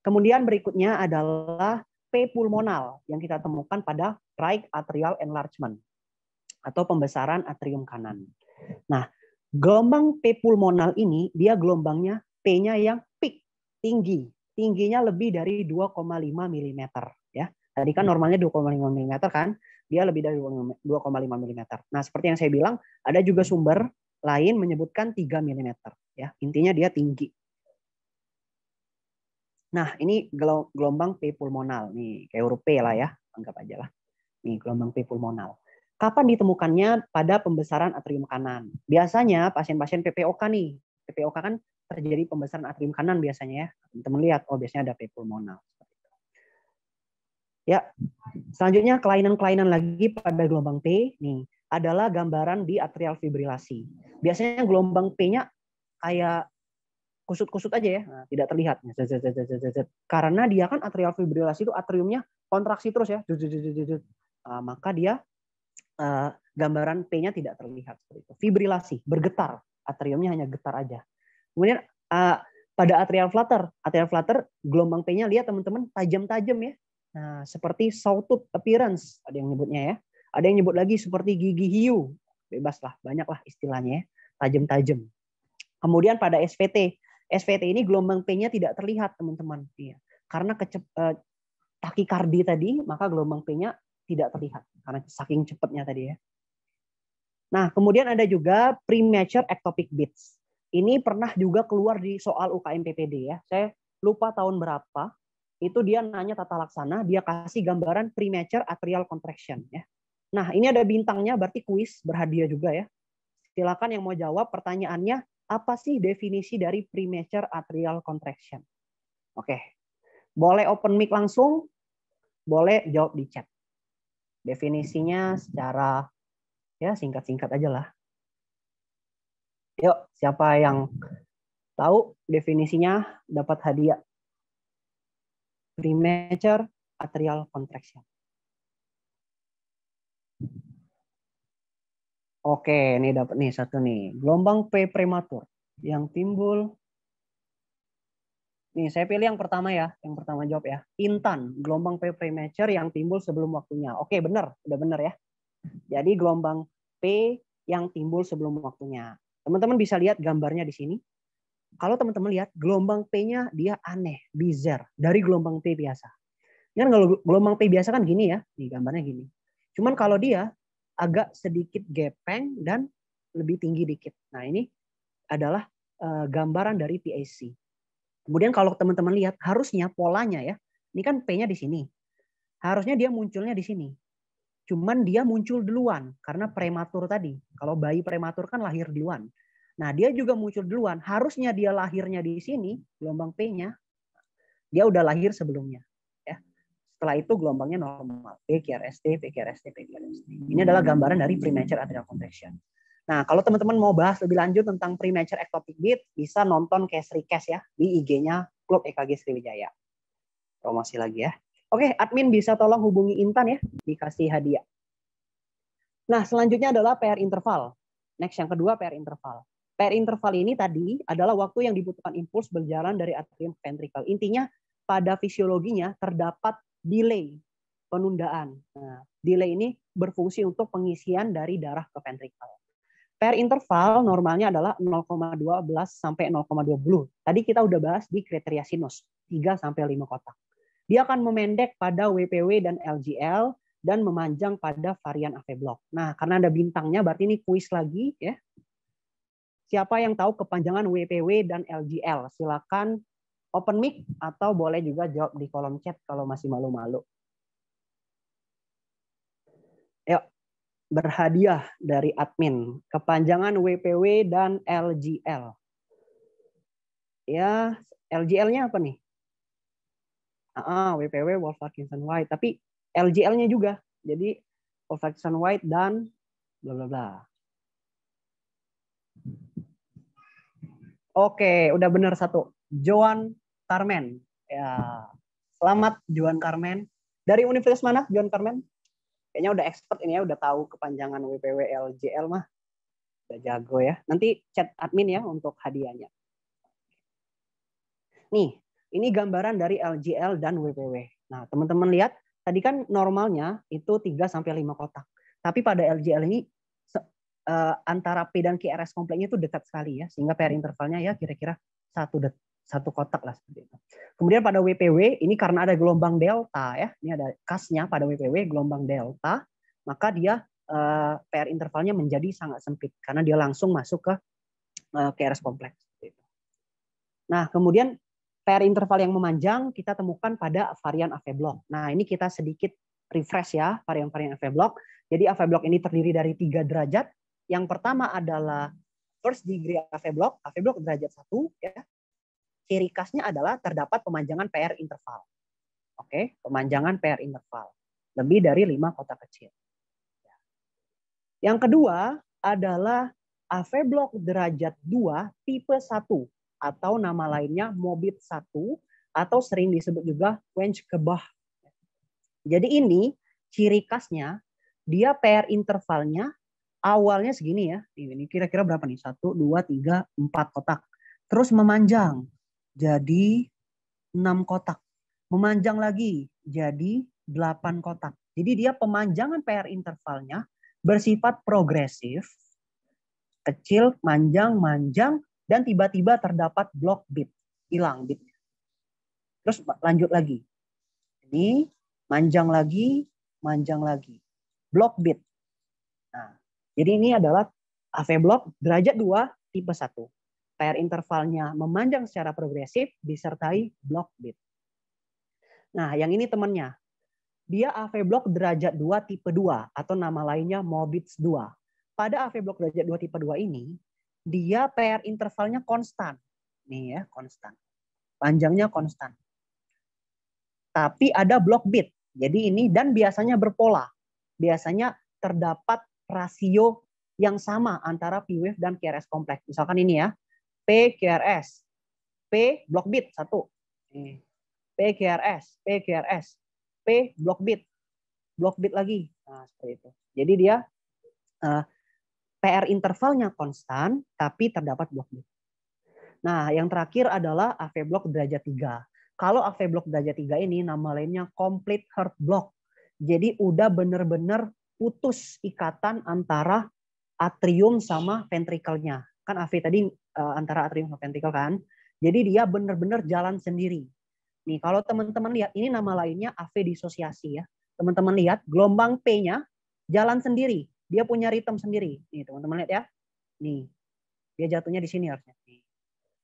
Kemudian berikutnya adalah P pulmonal yang kita temukan pada right atrial enlargement atau pembesaran atrium kanan. Nah, gelombang P pulmonal ini dia gelombangnya P-nya yang peak, tinggi. Tingginya lebih dari 2,5 mm ya. Tadi kan normalnya 2,5 mm kan? Dia lebih dari 2,5 mm. Nah, seperti yang saya bilang, ada juga sumber lain menyebutkan 3 mm ya. Intinya dia tinggi. Nah, ini gelombang P pulmonal nih, kayak huruf P lah ya, anggap aja lah. Nih, gelombang P pulmonal. Kapan ditemukannya? Pada pembesaran atrium kanan. Biasanya pasien-pasien PPOK nih. PPOK kan terjadi pembesaran atrium kanan biasanya ya. Teman-teman lihat, oh biasanya ada P pulmonal. Ya. Selanjutnya kelainan-kelainan lagi pada gelombang P nih adalah gambaran di atrial fibrilasi. Biasanya gelombang P-nya kayak kusut-kusut aja ya, nah. tidak terlihat. Karena dia kan atrial fibrilasi itu atriumnya kontraksi terus ya, ah, maka dia ah, gambaran P-nya tidak terlihat seperti itu. Fibrilasi, bergetar, atriumnya hanya getar aja. Kemudian ah, pada atrial flutter, atrial flutter gelombang P-nya lihat teman-teman tajam-tajam ya. Nah, seperti sawtooth appearance ada yang nyebutnya ya. Ada yang nyebut lagi seperti gigi hiu. Bebas lah, banyak lah istilahnya ya. Tajam-tajam. Kemudian pada SVT, SVT ini gelombang P-nya tidak terlihat teman-teman. Ya. Karena kecep, eh, takikardi tadi, maka gelombang P-nya tidak terlihat karena saking cepatnya tadi ya. Nah, kemudian ada juga premature ectopic beats. Ini pernah juga keluar di soal UKM PPD ya. Saya lupa tahun berapa. Itu dia nanya tata laksana, dia kasih gambaran premature atrial contraction ya. Nah, ini ada bintangnya berarti kuis berhadiah juga ya. Silakan yang mau jawab pertanyaannya apa sih definisi dari premature atrial contraction? Oke, boleh open mic langsung, boleh jawab di chat. Definisinya secara ya singkat-singkat aja lah. Yuk, siapa yang tahu definisinya dapat hadiah. Premature atrial contraction. Oke, ini dapat nih satu nih. Gelombang P prematur yang timbul. Nih, saya pilih yang pertama ya, yang pertama jawab ya. Intan, gelombang P prematur yang timbul sebelum waktunya. Oke, benar, udah benar ya. Jadi gelombang P yang timbul sebelum waktunya. Teman-teman bisa lihat gambarnya di sini. Kalau teman-teman lihat gelombang P-nya dia aneh, bizar dari gelombang P biasa. Kan kalau gelombang P biasa kan gini ya, nih gambarnya gini. Cuman kalau dia agak sedikit gepeng dan lebih tinggi dikit. Nah ini adalah eh, gambaran dari PAC. Kemudian kalau teman-teman lihat harusnya polanya ya, ini kan P-nya di sini. Harusnya dia munculnya di sini. Cuman dia muncul duluan karena prematur tadi. Kalau bayi prematur kan lahir duluan. Nah, dia juga muncul duluan. Harusnya dia lahirnya di sini, gelombang P-nya. Dia udah lahir sebelumnya. Setelah itu gelombangnya normal. PQRST, PQRST, PQRST. Ini adalah gambaran dari premature atrial contraction. Nah, kalau teman-teman mau bahas lebih lanjut tentang premature ectopic beat, bisa nonton case request ya di IG-nya Klub EKG Sriwijaya. Promosi lagi ya. Oke, admin bisa tolong hubungi Intan ya, dikasih hadiah. Nah, selanjutnya adalah PR interval. Next yang kedua PR interval. PR interval ini tadi adalah waktu yang dibutuhkan impuls berjalan dari atrium ventrikel. Intinya pada fisiologinya terdapat delay penundaan. Nah, delay ini berfungsi untuk pengisian dari darah ke ventrikel. Per interval normalnya adalah 0,12 sampai 0,20. Tadi kita udah bahas di kriteria sinus, 3 sampai 5 kotak. Dia akan memendek pada WPW dan LGL dan memanjang pada varian AV block. Nah, karena ada bintangnya berarti ini kuis lagi ya. Siapa yang tahu kepanjangan WPW dan LGL? Silakan open mic atau boleh juga jawab di kolom chat kalau masih malu-malu. Yuk, berhadiah dari admin, kepanjangan WPW dan LGL. Ya, LGL-nya apa nih? Ah, ah WPW Wolf Parkinson White, tapi LGL-nya juga. Jadi Wolf White dan bla bla bla. Oke, udah benar satu. Joan Carmen. Ya, selamat Juan Carmen. Dari universitas mana Juan Carmen? Kayaknya udah expert ini ya, udah tahu kepanjangan WPWLJL mah. Udah jago ya. Nanti chat admin ya untuk hadiahnya. Nih, ini gambaran dari LGL dan WPW. Nah, teman-teman lihat tadi kan normalnya itu 3 sampai 5 kotak. Tapi pada LGL ini eh, antara P dan QRS kompleksnya itu dekat sekali ya, sehingga PR intervalnya ya kira-kira satu detik satu kotak lah seperti itu. Kemudian pada WPW ini karena ada gelombang delta ya, ini ada kasnya pada WPW gelombang delta, maka dia uh, eh, PR intervalnya menjadi sangat sempit karena dia langsung masuk ke uh, eh, KRS kompleks. Nah kemudian PR interval yang memanjang kita temukan pada varian AV block. Nah ini kita sedikit refresh ya varian-varian AV block. Jadi AV block ini terdiri dari tiga derajat. Yang pertama adalah first degree AV block, AV block derajat satu ya ciri khasnya adalah terdapat pemanjangan PR interval. Oke, pemanjangan PR interval. Lebih dari lima kota kecil. Ya. Yang kedua adalah AV block derajat 2 tipe 1 atau nama lainnya mobit 1 atau sering disebut juga Wench kebah. Jadi ini ciri khasnya dia PR intervalnya awalnya segini ya. Ini kira-kira berapa nih? 1 2 3 4 kotak. Terus memanjang jadi 6 kotak. Memanjang lagi jadi 8 kotak. Jadi dia pemanjangan PR intervalnya bersifat progresif, kecil, manjang, manjang, dan tiba-tiba terdapat blok bit, hilang bitnya. Terus lanjut lagi. Ini manjang lagi, manjang lagi. Blok bit. Nah, jadi ini adalah AV block derajat 2 tipe 1. PR intervalnya memanjang secara progresif disertai block bit. Nah, yang ini temannya. Dia AV block derajat 2 tipe 2 atau nama lainnya Mobits 2. Pada AV block derajat 2 tipe 2 ini, dia PR intervalnya konstan. Nih ya, konstan. Panjangnya konstan. Tapi ada block bit, Jadi ini dan biasanya berpola. Biasanya terdapat rasio yang sama antara P wave dan QRS kompleks. Misalkan ini ya, PQRS. P block bit satu. PQRS, PQRS, P block bit, block bit lagi. Nah, seperti itu. Jadi dia uh, eh, PR intervalnya konstan tapi terdapat block bit. Nah, yang terakhir adalah AV block derajat tiga. Kalau AV block derajat tiga ini nama lainnya complete heart block. Jadi udah bener-bener putus ikatan antara atrium sama ventrikelnya kan AV tadi uh, antara atrium sama ventrikel kan. Jadi dia benar-benar jalan sendiri. Nih, kalau teman-teman lihat ini nama lainnya AV disosiasi ya. Teman-teman lihat gelombang P-nya jalan sendiri. Dia punya ritme sendiri. Nih, teman-teman lihat ya. Nih. Dia jatuhnya di sini harusnya.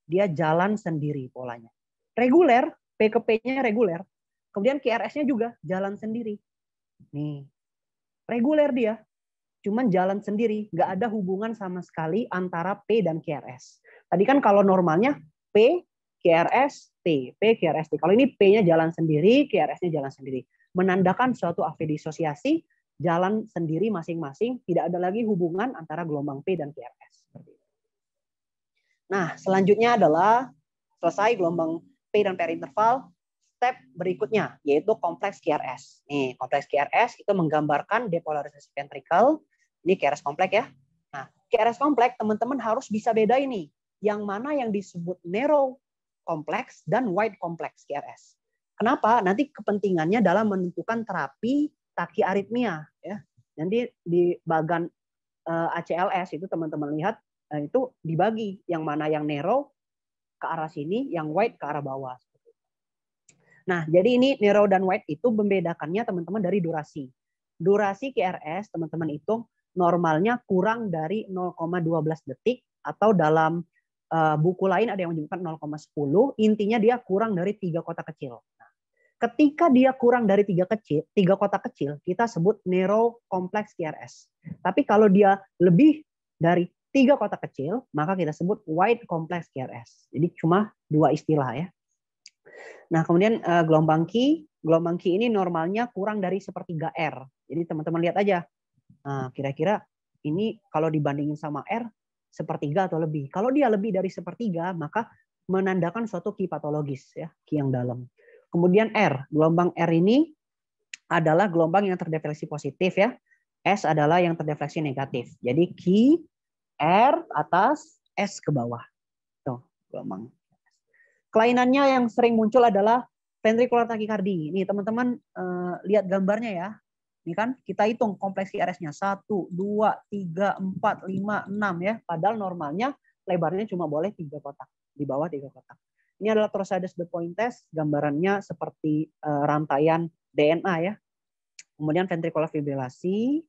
Dia jalan sendiri polanya. Reguler, P ke P-nya reguler. Kemudian QRS-nya juga jalan sendiri. Nih. Reguler dia, cuman jalan sendiri, nggak ada hubungan sama sekali antara P dan KRS. Tadi kan kalau normalnya P, KRS, T, P, KRS, T. Kalau ini P-nya jalan sendiri, krs nya jalan sendiri. Menandakan suatu disosiasi, jalan sendiri masing-masing, tidak ada lagi hubungan antara gelombang P dan KRS. Nah, selanjutnya adalah selesai gelombang P dan PR interval, step berikutnya yaitu kompleks QRS. Nih, kompleks QRS itu menggambarkan depolarisasi ventrikel ini KRS komplek ya. Nah, KRS komplek teman-teman harus bisa beda ini. Yang mana yang disebut narrow kompleks dan wide kompleks KRS. Kenapa? Nanti kepentingannya dalam menentukan terapi takiaritmia ya. Nanti di bagan eh, ACLS itu teman-teman lihat eh, itu dibagi yang mana yang narrow ke arah sini, yang wide ke arah bawah. Nah, jadi ini narrow dan wide itu membedakannya teman-teman dari durasi. Durasi KRS teman-teman hitung normalnya kurang dari 0,12 detik atau dalam eh, buku lain ada yang menyebutkan 0,10, intinya dia kurang dari tiga kota kecil. Nah, ketika dia kurang dari tiga kecil, tiga kota kecil kita sebut narrow complex TRS. Tapi kalau dia lebih dari tiga kota kecil, maka kita sebut wide complex TRS. Jadi cuma dua istilah ya. Nah, kemudian eh, gelombang Q, gelombang Q ini normalnya kurang dari sepertiga R. Jadi teman-teman lihat aja, Nah, kira-kira ini kalau dibandingin sama R sepertiga atau lebih. Kalau dia lebih dari sepertiga, maka menandakan suatu ki patologis ya, ki yang dalam. Kemudian R, gelombang R ini adalah gelombang yang terdefleksi positif ya. S adalah yang terdefleksi negatif. Jadi ki R atas, S ke bawah. Tuh, gelombang. Kelainannya yang sering muncul adalah ventricular tachycardia. ini teman-teman eh, lihat gambarnya ya. Ini kan kita hitung kompleks rs nya 1, 2, 3, 4, 5, 6 ya. Padahal normalnya lebarnya cuma boleh tiga kotak, di bawah tiga kotak. Ini adalah Torsides the point test, gambarannya seperti uh, rantaian DNA ya. Kemudian ventricular fibrilasi.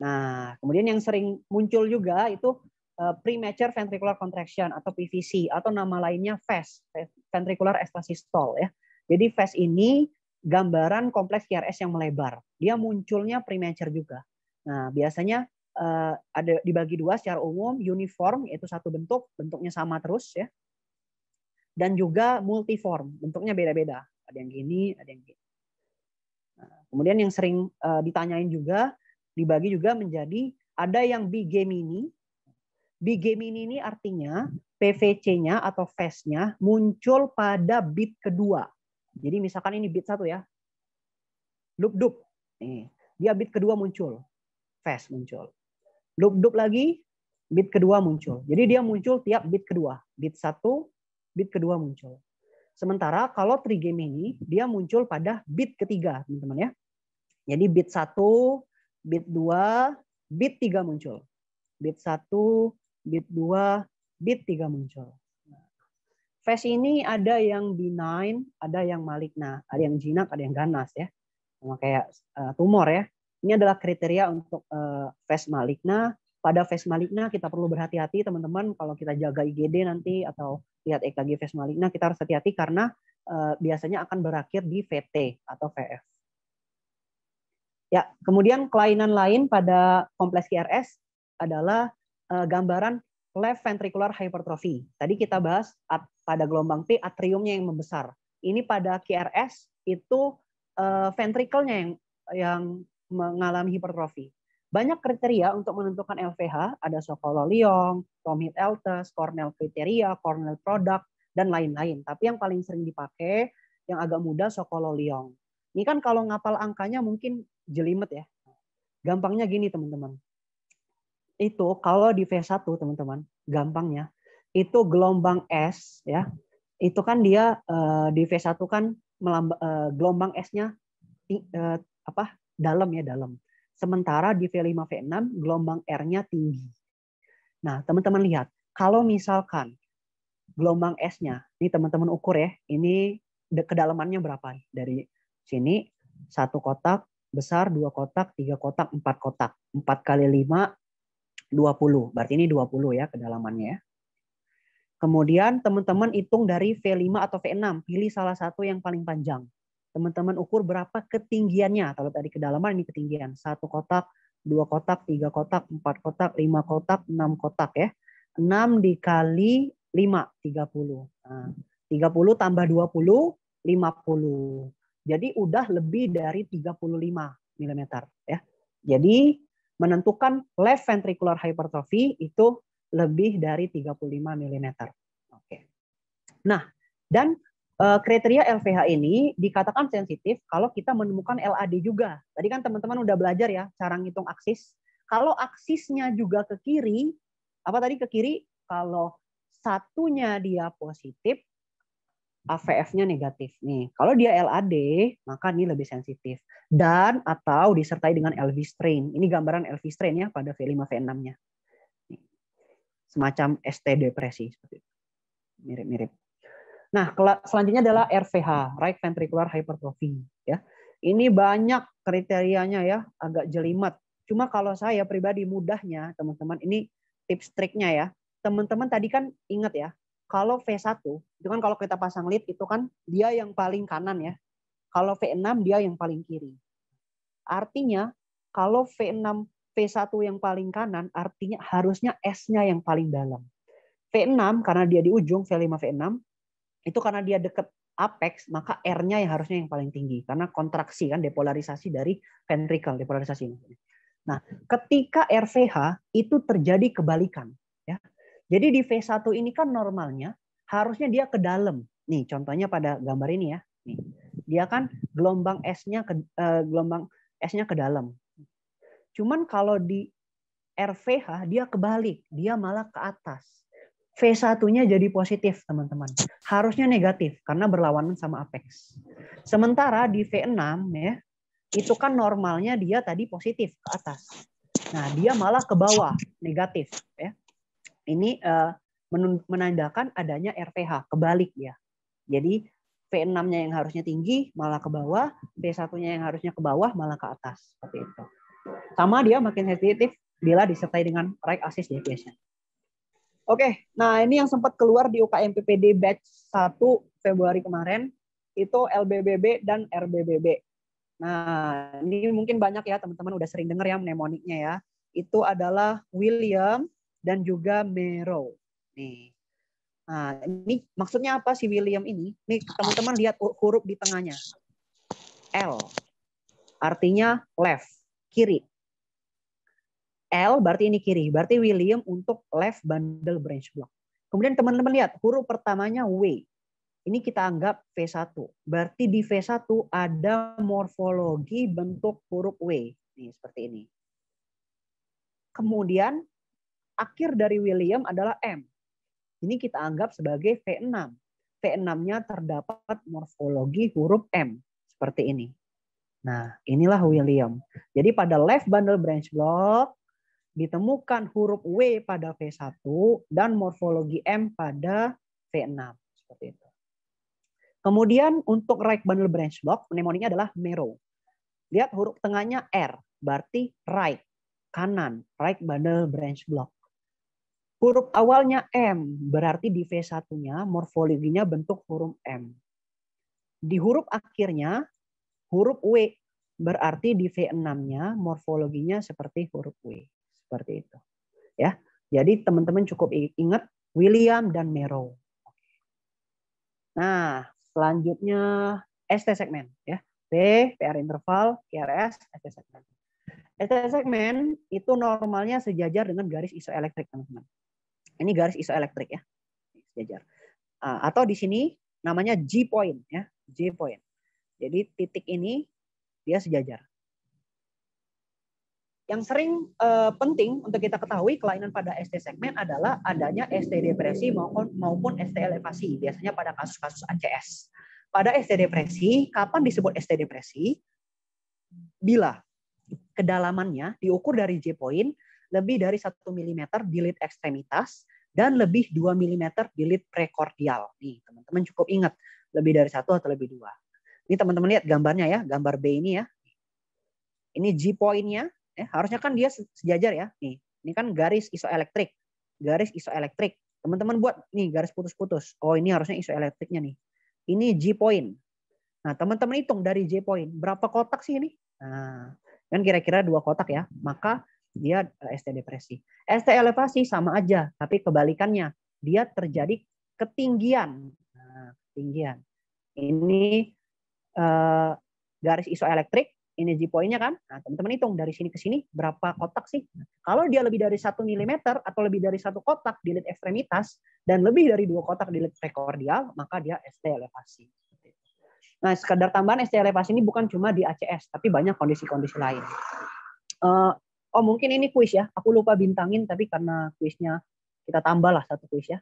Nah, kemudian yang sering muncul juga itu eh, premature ventricular contraction atau PVC atau nama lainnya VES ventricular extrasystole ya. Jadi VES ini gambaran kompleks CRS yang melebar. Dia munculnya premature juga. Nah, biasanya uh, ada dibagi dua secara umum, uniform yaitu satu bentuk, bentuknya sama terus ya. Dan juga multiform, bentuknya beda-beda. Ada yang gini, ada yang gini. Nah, kemudian yang sering uh, ditanyain juga dibagi juga menjadi ada yang bigemini. Bigemini ini artinya PVC-nya atau face nya muncul pada bit kedua jadi misalkan ini bit satu ya. Loop dup. Nih, dia bit kedua muncul. Fast muncul. Loop dup lagi, bit kedua muncul. Jadi dia muncul tiap bit kedua. bit satu, bit kedua muncul. Sementara kalau tri game ini dia muncul pada bit ketiga, teman-teman ya. Jadi bit satu, bit dua, bit tiga muncul. bit satu, bit dua, bit tiga muncul. Fes ini ada yang benign, ada yang maligna, ada yang jinak, ada yang ganas ya. Sama kayak uh, tumor ya. Ini adalah kriteria untuk uh, fes maligna. Pada fes maligna kita perlu berhati-hati teman-teman kalau kita jaga IGD nanti atau lihat EKG fes maligna kita harus hati-hati karena uh, biasanya akan berakhir di VT atau VF. Ya, kemudian kelainan lain pada kompleks KRS adalah uh, gambaran left ventricular hypertrophy. Tadi kita bahas pada gelombang T atriumnya yang membesar. Ini pada QRS itu uh, ventrikelnya yang yang mengalami hipertrofi. Banyak kriteria untuk menentukan LVH, ada Sokololiong, Tomit Eltes, Cornell kriteria, Cornell Product, dan lain-lain. Tapi yang paling sering dipakai, yang agak muda Sokololiong. Ini kan kalau ngapal angkanya mungkin jelimet ya. Gampangnya gini teman-teman. Itu kalau di V1 teman-teman, gampangnya itu gelombang es ya itu kan dia uh, di V1 kan melamba, uh, gelombang esnya uh, eh, apa dalam ya dalam sementara di V5 V6 gelombang R-nya tinggi nah teman-teman lihat kalau misalkan gelombang esnya ini teman-teman ukur ya ini kedalamannya berapa dari sini satu kotak besar dua kotak tiga kotak empat kotak empat kali lima dua puluh Berarti ini dua puluh ya kedalamannya. Ya. Kemudian teman-teman hitung dari V5 atau V6, pilih salah satu yang paling panjang. Teman-teman ukur berapa ketinggiannya. Kalau tadi kedalaman ini ketinggian. Satu kotak, dua kotak, tiga kotak, empat kotak, lima kotak, enam kotak ya. Enam dikali lima tiga puluh. Nah, tiga puluh tambah dua puluh lima puluh. Jadi udah lebih dari 35 mm. ya. Jadi menentukan left ventricular hypertrophy itu lebih dari 35 mm. Oke. Nah, dan eh, kriteria LVH ini dikatakan sensitif kalau kita menemukan LAD juga. Tadi kan teman-teman udah belajar ya cara ngitung aksis. Kalau aksisnya juga ke kiri, apa tadi ke kiri? Kalau satunya dia positif, AVF-nya negatif nih. Kalau dia LAD, maka ini lebih sensitif dan atau disertai dengan LV strain. Ini gambaran LV strain ya pada V5 V6-nya semacam ST depresi seperti itu. Mirip-mirip. Nah, selanjutnya adalah RVH, right ventricular hypertrophy, ya. Ini banyak kriterianya ya, agak jelimet. Cuma kalau saya pribadi mudahnya, teman-teman, ini tips triknya ya. Teman-teman tadi kan ingat ya, kalau V1 itu kan kalau kita pasang lead itu kan dia yang paling kanan ya. Kalau V6 dia yang paling kiri. Artinya kalau V6 V 1 yang paling kanan artinya harusnya S-nya yang paling dalam. V6 karena dia di ujung V5 V6 itu karena dia dekat apex maka R-nya yang harusnya yang paling tinggi karena kontraksi kan depolarisasi dari ventricle depolarisasi. ini. Nah, ketika RVH itu terjadi kebalikan ya. Jadi di V1 ini kan normalnya harusnya dia ke dalam. Nih contohnya pada gambar ini ya. Nih. Dia kan gelombang S-nya ke eh, gelombang S-nya ke dalam. Cuman kalau di RVH dia kebalik, dia malah ke atas. v satunya jadi positif, teman-teman. Harusnya negatif karena berlawanan sama apex. Sementara di V6 ya, itu kan normalnya dia tadi positif ke atas. Nah, dia malah ke bawah, negatif ya. Ini uh, menandakan adanya RPH kebalik ya. Jadi V6-nya yang harusnya tinggi malah ke bawah, V1-nya yang harusnya ke bawah malah ke atas seperti itu. Sama dia makin sensitif bila disertai dengan right assist deviation. Oke, nah ini yang sempat keluar di UKM PPD batch 1 Februari kemarin itu LBBB dan RBBB. Nah, ini mungkin banyak ya teman-teman udah sering dengar ya mnemoniknya ya. Itu adalah William dan juga Mero. Nih. Nah, ini maksudnya apa sih William ini? Nih, teman-teman lihat huruf di tengahnya. L. Artinya left kiri. L berarti ini kiri, berarti William untuk left bundle branch block. Kemudian teman-teman lihat huruf pertamanya W. Ini kita anggap V1. Berarti di V1 ada morfologi bentuk huruf W. Nih, seperti ini. Kemudian akhir dari William adalah M. Ini kita anggap sebagai V6. V6-nya terdapat morfologi huruf M seperti ini. Nah, inilah William. Jadi pada left bundle branch block ditemukan huruf W pada V1 dan morfologi M pada V6 seperti itu. Kemudian untuk right bundle branch block mnemoniknya adalah Mero. Lihat huruf tengahnya R, berarti right, kanan, right bundle branch block. Huruf awalnya M, berarti di V1-nya morfologinya bentuk huruf M. Di huruf akhirnya huruf W. Berarti di V6-nya morfologinya seperti huruf W. Seperti itu. Ya. Jadi teman-teman cukup ingat William dan Mero. Nah, selanjutnya ST segmen ya. P, PR interval, KRS, ST segmen. ST segmen itu normalnya sejajar dengan garis isoelektrik, teman-teman. Ini garis isoelektrik ya. Sejajar. Ah, atau di sini namanya G point ya, G point. Jadi titik ini dia sejajar. Yang sering eh, penting untuk kita ketahui kelainan pada ST segmen adalah adanya ST depresi maupun maupun ST elevasi, biasanya pada kasus-kasus ACS. Pada ST depresi, kapan disebut ST depresi? Bila kedalamannya diukur dari J point lebih dari 1 mm di lid ekstremitas dan lebih 2 mm di lid prekordial. Nih, teman-teman cukup ingat, lebih dari satu atau lebih dua. Ini teman-teman lihat gambarnya ya, gambar B ini ya. Ini G point-nya, ya, harusnya kan dia sejajar ya. Nih, ini kan garis isoelektrik. Garis isoelektrik. Teman-teman buat nih garis putus-putus. Oh, ini harusnya isoelektriknya nih. Ini G point. Nah, teman-teman hitung dari J point, berapa kotak sih ini? Nah, kan kira-kira dua kotak ya. Maka dia eh, ST depresi. ST elevasi sama aja, tapi kebalikannya. Dia terjadi ketinggian. Nah, ketinggian. Ini uh, garis isoelektrik, energi poinnya kan. Nah, teman-teman hitung dari sini ke sini berapa kotak sih? kalau dia lebih dari satu milimeter atau lebih dari satu kotak di lead ekstremitas dan lebih dari dua kotak di lead prekordial, maka dia ST elevasi. Nah, sekedar tambahan ST elevasi ini bukan cuma di ACS, tapi banyak kondisi-kondisi lain. Uh, oh, mungkin ini kuis ya. Aku lupa bintangin, tapi karena kuisnya kita tambah lah satu kuis ya.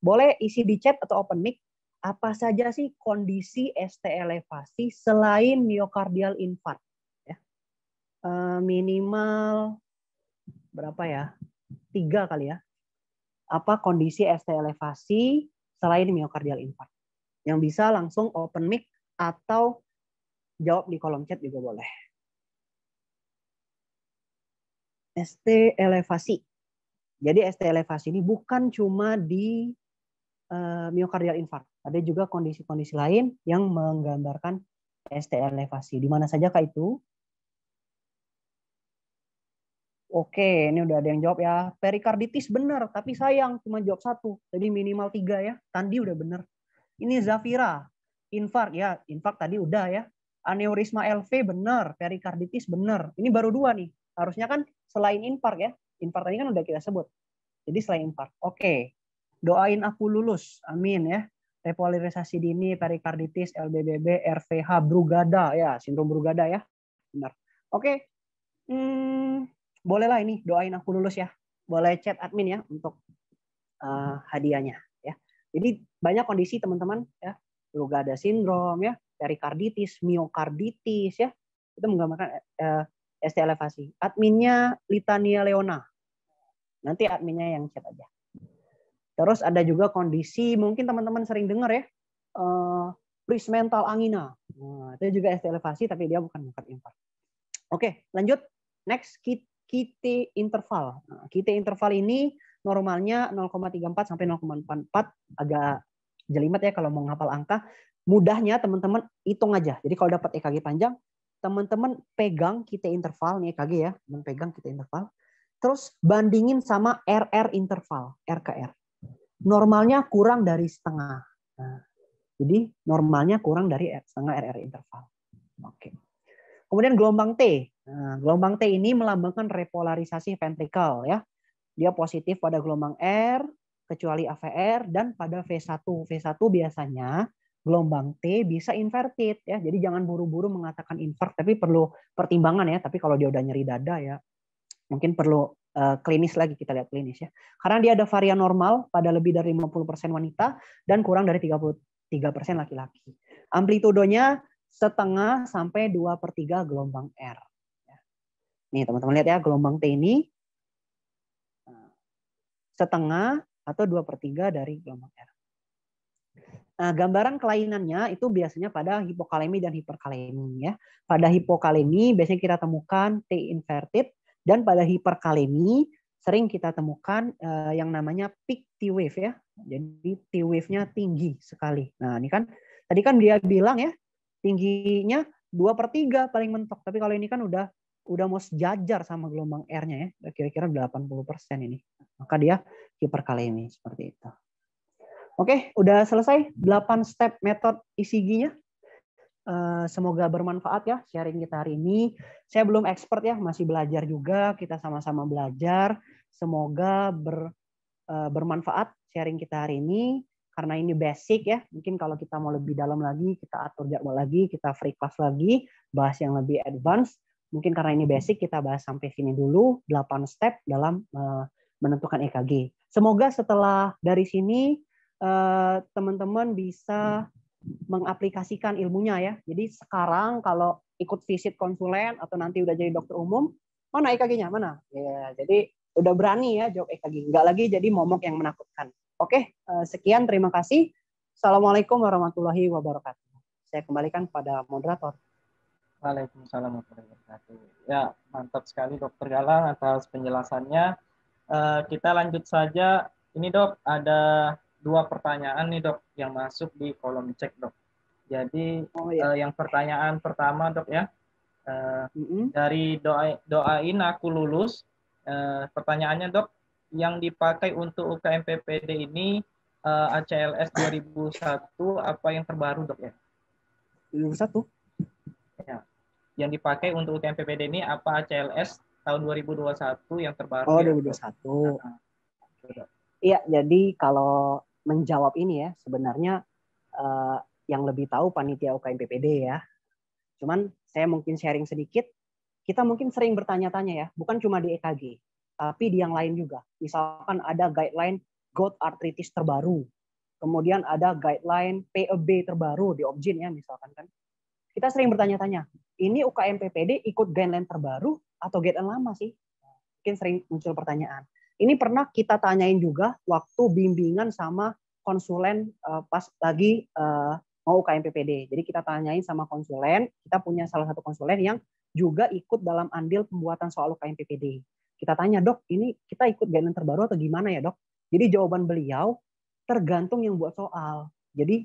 Boleh isi di chat atau open mic apa saja sih kondisi ST elevasi selain miokardial infarct? Ya. Eh, minimal berapa ya? Tiga kali ya. Apa kondisi ST elevasi selain miokardial infarct? Yang bisa langsung open mic atau jawab di kolom chat juga boleh. ST elevasi. Jadi ST elevasi ini bukan cuma di uh, miokardial infarct ada juga kondisi-kondisi lain yang menggambarkan ST elevasi. Di mana saja kak itu? Oke, ini udah ada yang jawab ya. Perikarditis benar, tapi sayang cuma jawab satu. Jadi minimal tiga ya. Tandi udah benar. Ini Zafira, infark ya. Infark tadi udah ya. Aneurisma LV benar, perikarditis benar. Ini baru dua nih. Harusnya kan selain infark ya. Infark tadi kan udah kita sebut. Jadi selain infark. Oke. Doain aku lulus. Amin ya repolarisasi dini, perikarditis, LBBB, RVH, Brugada ya, sindrom Brugada ya. Benar. Oke. Hmm, bolehlah ini doain aku lulus ya. Boleh chat admin ya untuk uh, hadiahnya ya. Jadi banyak kondisi teman-teman ya, Brugada sindrom ya, perikarditis, miokarditis ya. Itu menggambarkan uh, eh, ST elevasi. Adminnya Litania Leona. Nanti adminnya yang chat aja. Terus ada juga kondisi mungkin teman-teman sering dengar ya uh, eh, prismental mental angina. Nah, itu juga ST elevasi tapi dia bukan bukan infark. Oke, lanjut next QT interval. Nah, interval ini normalnya 0,34 sampai 0,44 agak jelimet ya kalau mau ngapal angka. Mudahnya teman-teman hitung aja. Jadi kalau dapat EKG panjang, teman-teman pegang QT interval nih EKG ya, teman pegang QT interval. Terus bandingin sama RR interval, RKR normalnya kurang dari setengah. Nah, jadi normalnya kurang dari setengah RR interval. Oke. Kemudian gelombang T. Nah, gelombang T ini melambangkan repolarisasi ventrikel ya. Dia positif pada gelombang R kecuali AVR dan pada V1. V1 biasanya gelombang T bisa inverted ya. Jadi jangan buru-buru mengatakan invert tapi perlu pertimbangan ya. Tapi kalau dia udah nyeri dada ya mungkin perlu Eh, klinis lagi kita lihat klinis ya. Karena dia ada varian normal pada lebih dari 50% wanita dan kurang dari 33% laki-laki. Amplitudonya setengah sampai 2 per 3 gelombang R. Ya. Nih teman-teman lihat ya gelombang T ini eh, setengah atau 2 per 3 dari gelombang R. Nah, gambaran kelainannya itu biasanya pada hipokalemi dan hiperkalemi ya. Pada hipokalemi biasanya kita temukan T inverted dan pada hiperkalemi sering kita temukan uh, yang namanya peak T wave ya. Jadi T wave-nya tinggi sekali. Nah ini kan tadi kan dia bilang ya tingginya dua per tiga paling mentok. Tapi kalau ini kan udah udah mau sejajar sama gelombang R-nya ya, kira-kira 80% ini. Maka dia hiperkalemi seperti itu. Oke, udah selesai 8 step metode ECG-nya. Eh, semoga bermanfaat ya sharing kita hari ini. Saya belum expert ya, masih belajar juga. Kita sama-sama belajar. Semoga ber, eh, bermanfaat sharing kita hari ini. Karena ini basic ya, mungkin kalau kita mau lebih dalam lagi, kita atur jadwal lagi, kita free class lagi, bahas yang lebih advance. Mungkin karena ini basic, kita bahas sampai sini dulu, 8 step dalam eh, menentukan EKG. Semoga setelah dari sini teman-teman bisa mengaplikasikan ilmunya ya. Jadi sekarang kalau ikut visit konsulen atau nanti udah jadi dokter umum, mana EKG-nya? Mana? Ya, jadi udah berani ya jawab EKG. Enggak lagi jadi momok yang menakutkan. Oke, eh, sekian. Terima kasih. Assalamualaikum warahmatullahi wabarakatuh. Saya kembalikan kepada moderator. Waalaikumsalam warahmatullahi wabarakatuh. Ya, mantap sekali Dokter Galang atas penjelasannya. Eh, kita lanjut saja. Ini dok, ada dua pertanyaan nih dok yang masuk di kolom cek dok. Jadi oh, iya. uh, yang pertanyaan pertama dok ya uh, mm -hmm. dari doa doain aku lulus. Uh, pertanyaannya dok yang dipakai untuk UKM PPD ini uh, ACLS 2001 apa yang terbaru dok ya? 2001. Ya. Yang dipakai untuk UKM PPD ini apa ACLS tahun 2021 yang terbaru? Oh, ya, 2021. Iya, jadi kalau menjawab ini ya sebenarnya uh, yang lebih tahu panitia UKM PPD ya. Cuman saya mungkin sharing sedikit. Kita mungkin sering bertanya-tanya ya, bukan cuma di EKG, tapi di yang lain juga. Misalkan ada guideline gout arthritis terbaru, kemudian ada guideline PEB terbaru di Objin ya misalkan kan. Kita sering bertanya-tanya, ini UKM PPD ikut guideline terbaru atau guideline lama sih? Mungkin sering muncul pertanyaan. Ini pernah kita tanyain juga waktu bimbingan sama konsulen uh, pas lagi uh, mau UKMPPD. Jadi kita tanyain sama konsulen, kita punya salah satu konsulen yang juga ikut dalam andil pembuatan soal UKMPPD. Kita tanya, dok, ini kita ikut guidance terbaru atau gimana ya dok? Jadi jawaban beliau tergantung yang buat soal. Jadi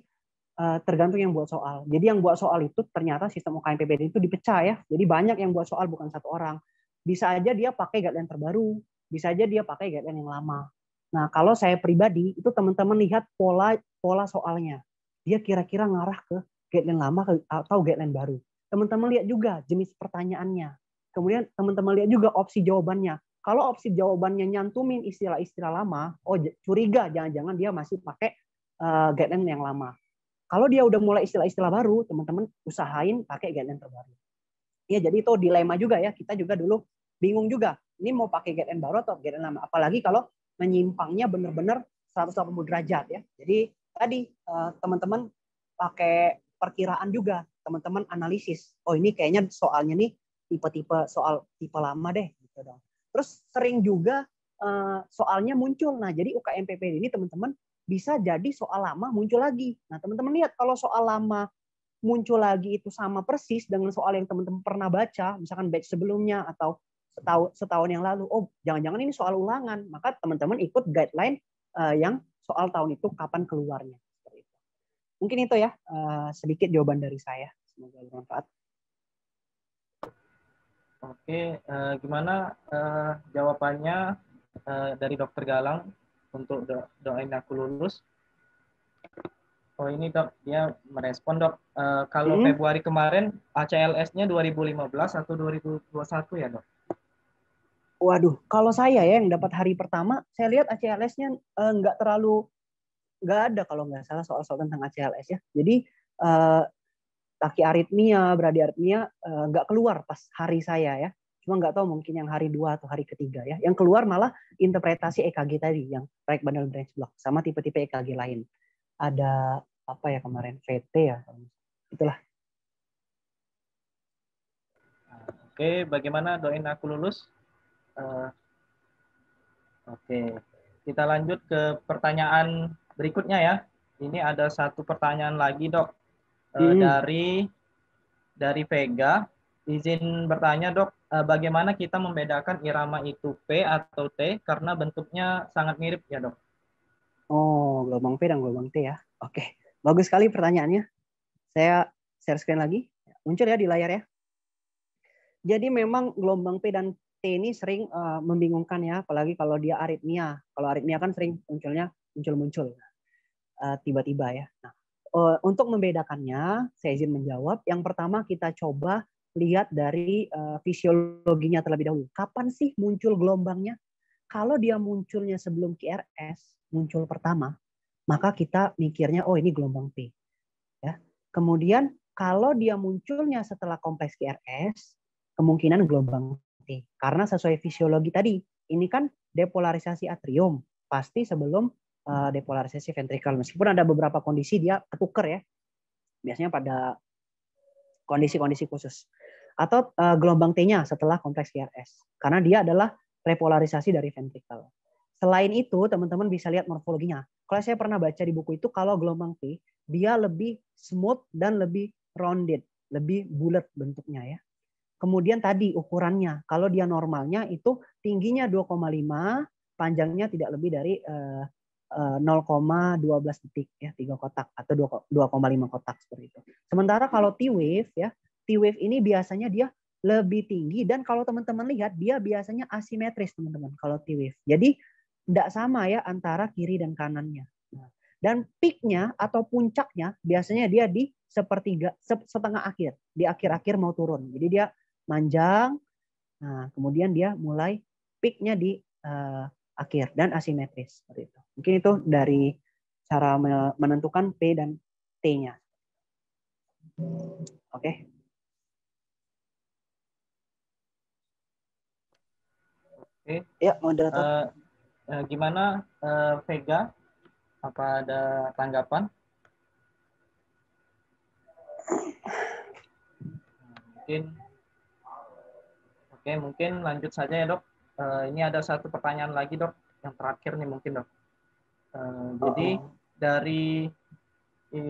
eh, tergantung yang buat soal. Jadi yang buat soal itu ternyata sistem UKMPPD itu dipecah ya. Jadi banyak yang buat soal bukan satu orang. Bisa aja dia pakai guideline terbaru, bisa aja dia pakai guideline yang lama. Nah, kalau saya pribadi itu teman-teman lihat pola pola soalnya. Dia kira-kira ngarah ke guideline lama atau guideline baru. Teman-teman lihat juga jenis pertanyaannya. Kemudian teman-teman lihat juga opsi jawabannya. Kalau opsi jawabannya nyantumin istilah-istilah lama, oh curiga jangan-jangan dia masih pakai uh, guideline yang lama. Kalau dia udah mulai istilah-istilah baru, teman-teman usahain pakai guideline terbaru. Ya, jadi itu dilema juga ya. Kita juga dulu bingung juga ini mau pakai and baru atau and lama. Apalagi kalau menyimpangnya benar-benar 180 derajat ya. Jadi tadi eh, teman-teman pakai perkiraan juga, teman-teman analisis. Oh ini kayaknya soalnya nih tipe-tipe soal tipe lama deh gitu dong. Terus sering juga eh, soalnya muncul. Nah, jadi UKMPP ini teman-teman bisa jadi soal lama muncul lagi. Nah, teman-teman lihat kalau soal lama muncul lagi itu sama persis dengan soal yang teman-teman pernah baca, misalkan batch sebelumnya atau setahun, setahun yang lalu. Oh, jangan-jangan ini soal ulangan. Maka teman-teman ikut guideline eh, yang soal tahun itu kapan keluarnya. Mungkin itu ya eh, sedikit jawaban dari saya. Semoga bermanfaat. Oke, uh, gimana uh, jawabannya uh, dari Dokter Galang untuk do doain aku lulus? Oh ini dok, dia merespon dok. Uh, kalau hmm. Februari kemarin ACLS-nya 2015 atau 2021 ya dok? Waduh, kalau saya ya yang dapat hari pertama, saya lihat ACLS-nya nggak eh, nggak terlalu nggak ada kalau nggak salah soal-soal tentang ACLS ya. Jadi taki eh, aritmia beradi aritmia eh, nggak keluar pas hari saya ya. Cuma nggak tahu mungkin yang hari dua atau hari ketiga ya. Yang keluar malah interpretasi EKG tadi yang right bundle branch block sama tipe-tipe EKG lain. Ada apa ya kemarin VT ya. Itulah. Oke, bagaimana doain aku lulus? Eh, oke kita lanjut ke pertanyaan berikutnya ya ini ada satu pertanyaan lagi dok eh, hmm. dari dari Vega izin bertanya dok eh, bagaimana kita membedakan irama itu P atau T karena bentuknya sangat mirip ya dok oh gelombang P dan gelombang T ya oke bagus sekali pertanyaannya saya share screen lagi muncul ya di layar ya jadi memang gelombang P dan ini sering uh, membingungkan ya, apalagi kalau dia aritmia. Kalau aritmia kan sering munculnya muncul-muncul tiba eh, tiba-tiba ya. Nah, uh, untuk membedakannya, saya izin menjawab. Yang pertama kita coba lihat dari uh, fisiologinya terlebih dahulu. Kapan sih muncul gelombangnya? Kalau dia munculnya sebelum QRS, muncul pertama, maka kita mikirnya oh ini gelombang P. Ya. Kemudian kalau dia munculnya setelah kompleks QRS, kemungkinan gelombang karena sesuai fisiologi tadi ini kan depolarisasi atrium pasti sebelum uh, depolarisasi ventrikel meskipun ada beberapa kondisi dia ketuker ya biasanya pada kondisi-kondisi khusus atau uh, gelombang T-nya setelah kompleks VRS karena dia adalah repolarisasi dari ventrikel. Selain itu, teman-teman bisa lihat morfologinya. Kalau saya pernah baca di buku itu kalau gelombang T dia lebih smooth dan lebih rounded, lebih bulat bentuknya ya. Kemudian tadi ukurannya, kalau dia normalnya itu tingginya 2,5, panjangnya tidak lebih dari 0,12 eh, eh, detik ya, 3 kotak atau 2,5 kotak seperti itu. Sementara kalau T-wave ya, T-wave ini biasanya dia lebih tinggi dan kalau teman-teman lihat dia biasanya asimetris teman-teman kalau T-wave. Jadi tidak sama ya antara kiri dan kanannya. Nah, dan peaknya atau puncaknya biasanya dia di sepertiga setengah akhir, di akhir-akhir mau turun. Jadi dia panjang, Nah, kemudian dia mulai peaknya di uh, akhir dan asimetris seperti itu. Mungkin itu dari cara menentukan P dan T-nya. Oke. Okay. Oke. Okay. Ya, uh, gimana uh, Vega? Apa ada tanggapan? Mungkin Oke, mungkin lanjut saja ya dok. Uh, ini ada satu pertanyaan lagi dok, yang terakhir nih mungkin dok. Uh, oh. Jadi dari i,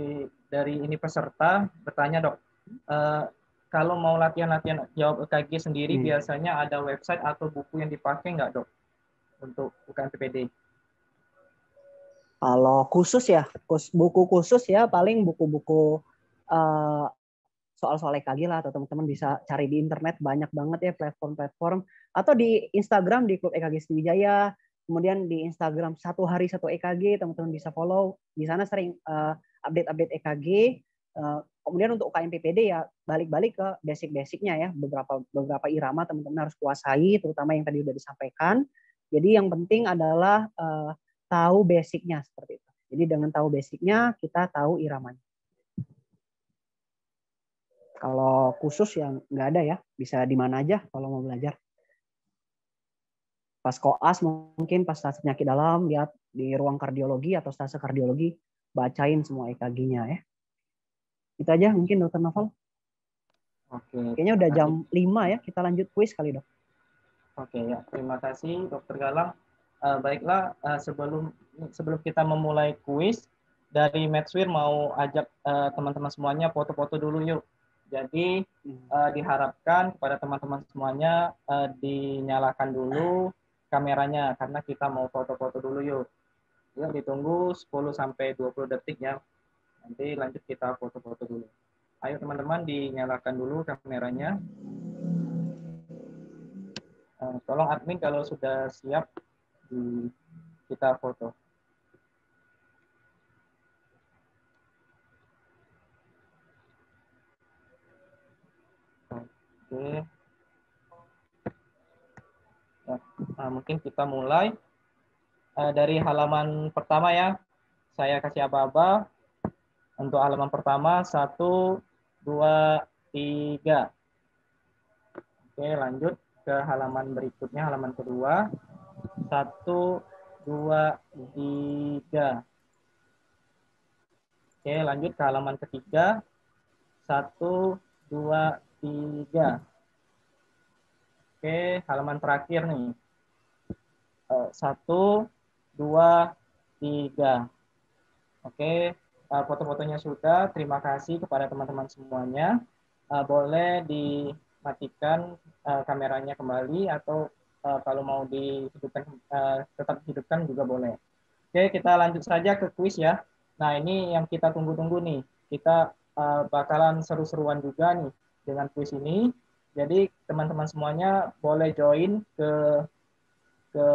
dari ini peserta bertanya dok, uh, kalau mau latihan-latihan jawab EKG sendiri hmm. biasanya ada website atau buku yang dipakai nggak dok untuk bukan PPD? Kalau khusus ya, buku khusus ya paling buku-buku uh, soal-soal EKG lah atau teman-teman bisa cari di internet banyak banget ya platform-platform atau di Instagram di klub EKG Sriwijaya kemudian di Instagram satu hari satu EKG teman-teman bisa follow di sana sering update eh, update-update EKG uh, eh, kemudian untuk UKM ya balik-balik ke basic-basicnya ya beberapa beberapa irama teman-teman harus kuasai terutama yang tadi sudah disampaikan jadi yang penting adalah uh, tahu basicnya seperti itu jadi dengan tahu basicnya kita tahu iramanya kalau khusus yang nggak ada ya, bisa di mana aja kalau mau belajar. Pas koas mungkin pas stase penyakit dalam lihat di ruang kardiologi atau stase kardiologi bacain semua EKG-nya ya. Itu aja mungkin dokter Novel. Oke. Kayaknya udah jam 5 ya, kita lanjut kuis kali dok. Oke ya, terima kasih dokter Galang. Eh, baiklah, eh, sebelum sebelum kita memulai kuis, dari Medswir mau ajak eh, teman-teman uh, teman -teman semuanya foto-foto dulu yuk. Jadi uh, diharapkan kepada teman-teman semuanya uh, dinyalakan dulu kameranya karena kita mau foto-foto dulu yuk. Yuk ditunggu 10 sampai 20 detik ya. Nanti lanjut kita foto-foto dulu. Ayo teman-teman dinyalakan dulu kameranya. Uh, tolong admin kalau sudah siap di kita foto. Oke. Ya, nah, mungkin kita mulai uh, dari halaman pertama ya. Saya kasih aba-aba untuk halaman pertama satu, dua, tiga. Oke, lanjut ke halaman berikutnya, halaman kedua. Satu, dua, tiga. Oke, lanjut ke halaman ketiga. Satu, dua, tiga. Oke, halaman terakhir nih. Eh, satu, dua, tiga. Oke, eh, foto-fotonya sudah. Terima kasih kepada teman-teman semuanya. Eh, boleh dimatikan kameranya kembali atau kalau mau dihidupkan tetap hidupkan juga boleh. Oke, kita lanjut saja ke kuis ya. Nah, ini yang kita tunggu-tunggu nih. Kita bakalan seru-seruan juga nih dengan kuis ini. Jadi teman-teman semuanya boleh join ke ke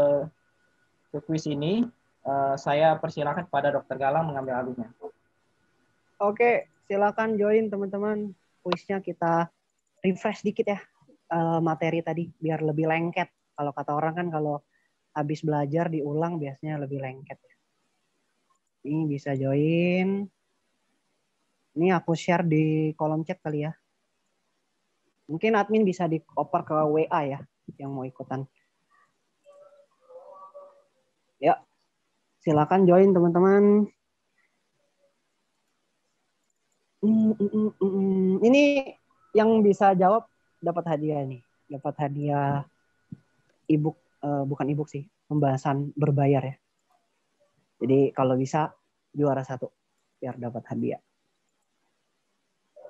ke kuis ini. Uh, saya persilahkan pada Dokter Galang mengambil alurnya. Oke, silakan join teman-teman. Kuisnya kita refresh dikit ya uh, materi tadi biar lebih lengket. Kalau kata orang kan kalau habis belajar diulang biasanya lebih lengket. Ya. Ini bisa join. Ini aku share di kolom chat kali ya. Mungkin admin bisa dioper ke WA ya yang mau ikutan. Ya, silakan join teman-teman. Hmm, hmm, hmm, Ini yang bisa jawab dapat hadiah nih, dapat hadiah ebook eh, bukan ebook sih, pembahasan berbayar ya. Jadi kalau bisa juara satu biar dapat hadiah.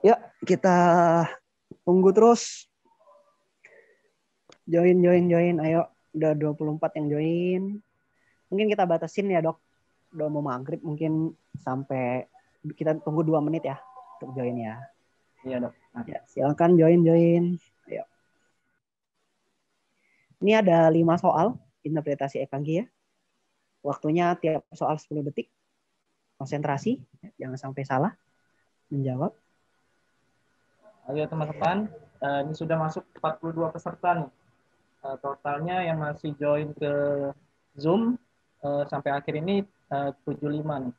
Yuk ya, kita tunggu terus. Join, join, join. Ayo, udah 24 yang join. Mungkin kita batasin ya dok. Udah mau maghrib mungkin sampai kita tunggu dua menit ya untuk join ya. Iya dok. Nah. Ya, silakan join, join. Ayo. Ini ada lima soal interpretasi EKG ya. Waktunya tiap soal 10 detik. Konsentrasi, jangan sampai salah menjawab. Ya teman-teman, eh, ini sudah masuk 42 peserta nih. Eh, totalnya yang masih join ke Zoom eh, sampai akhir ini 75 nih.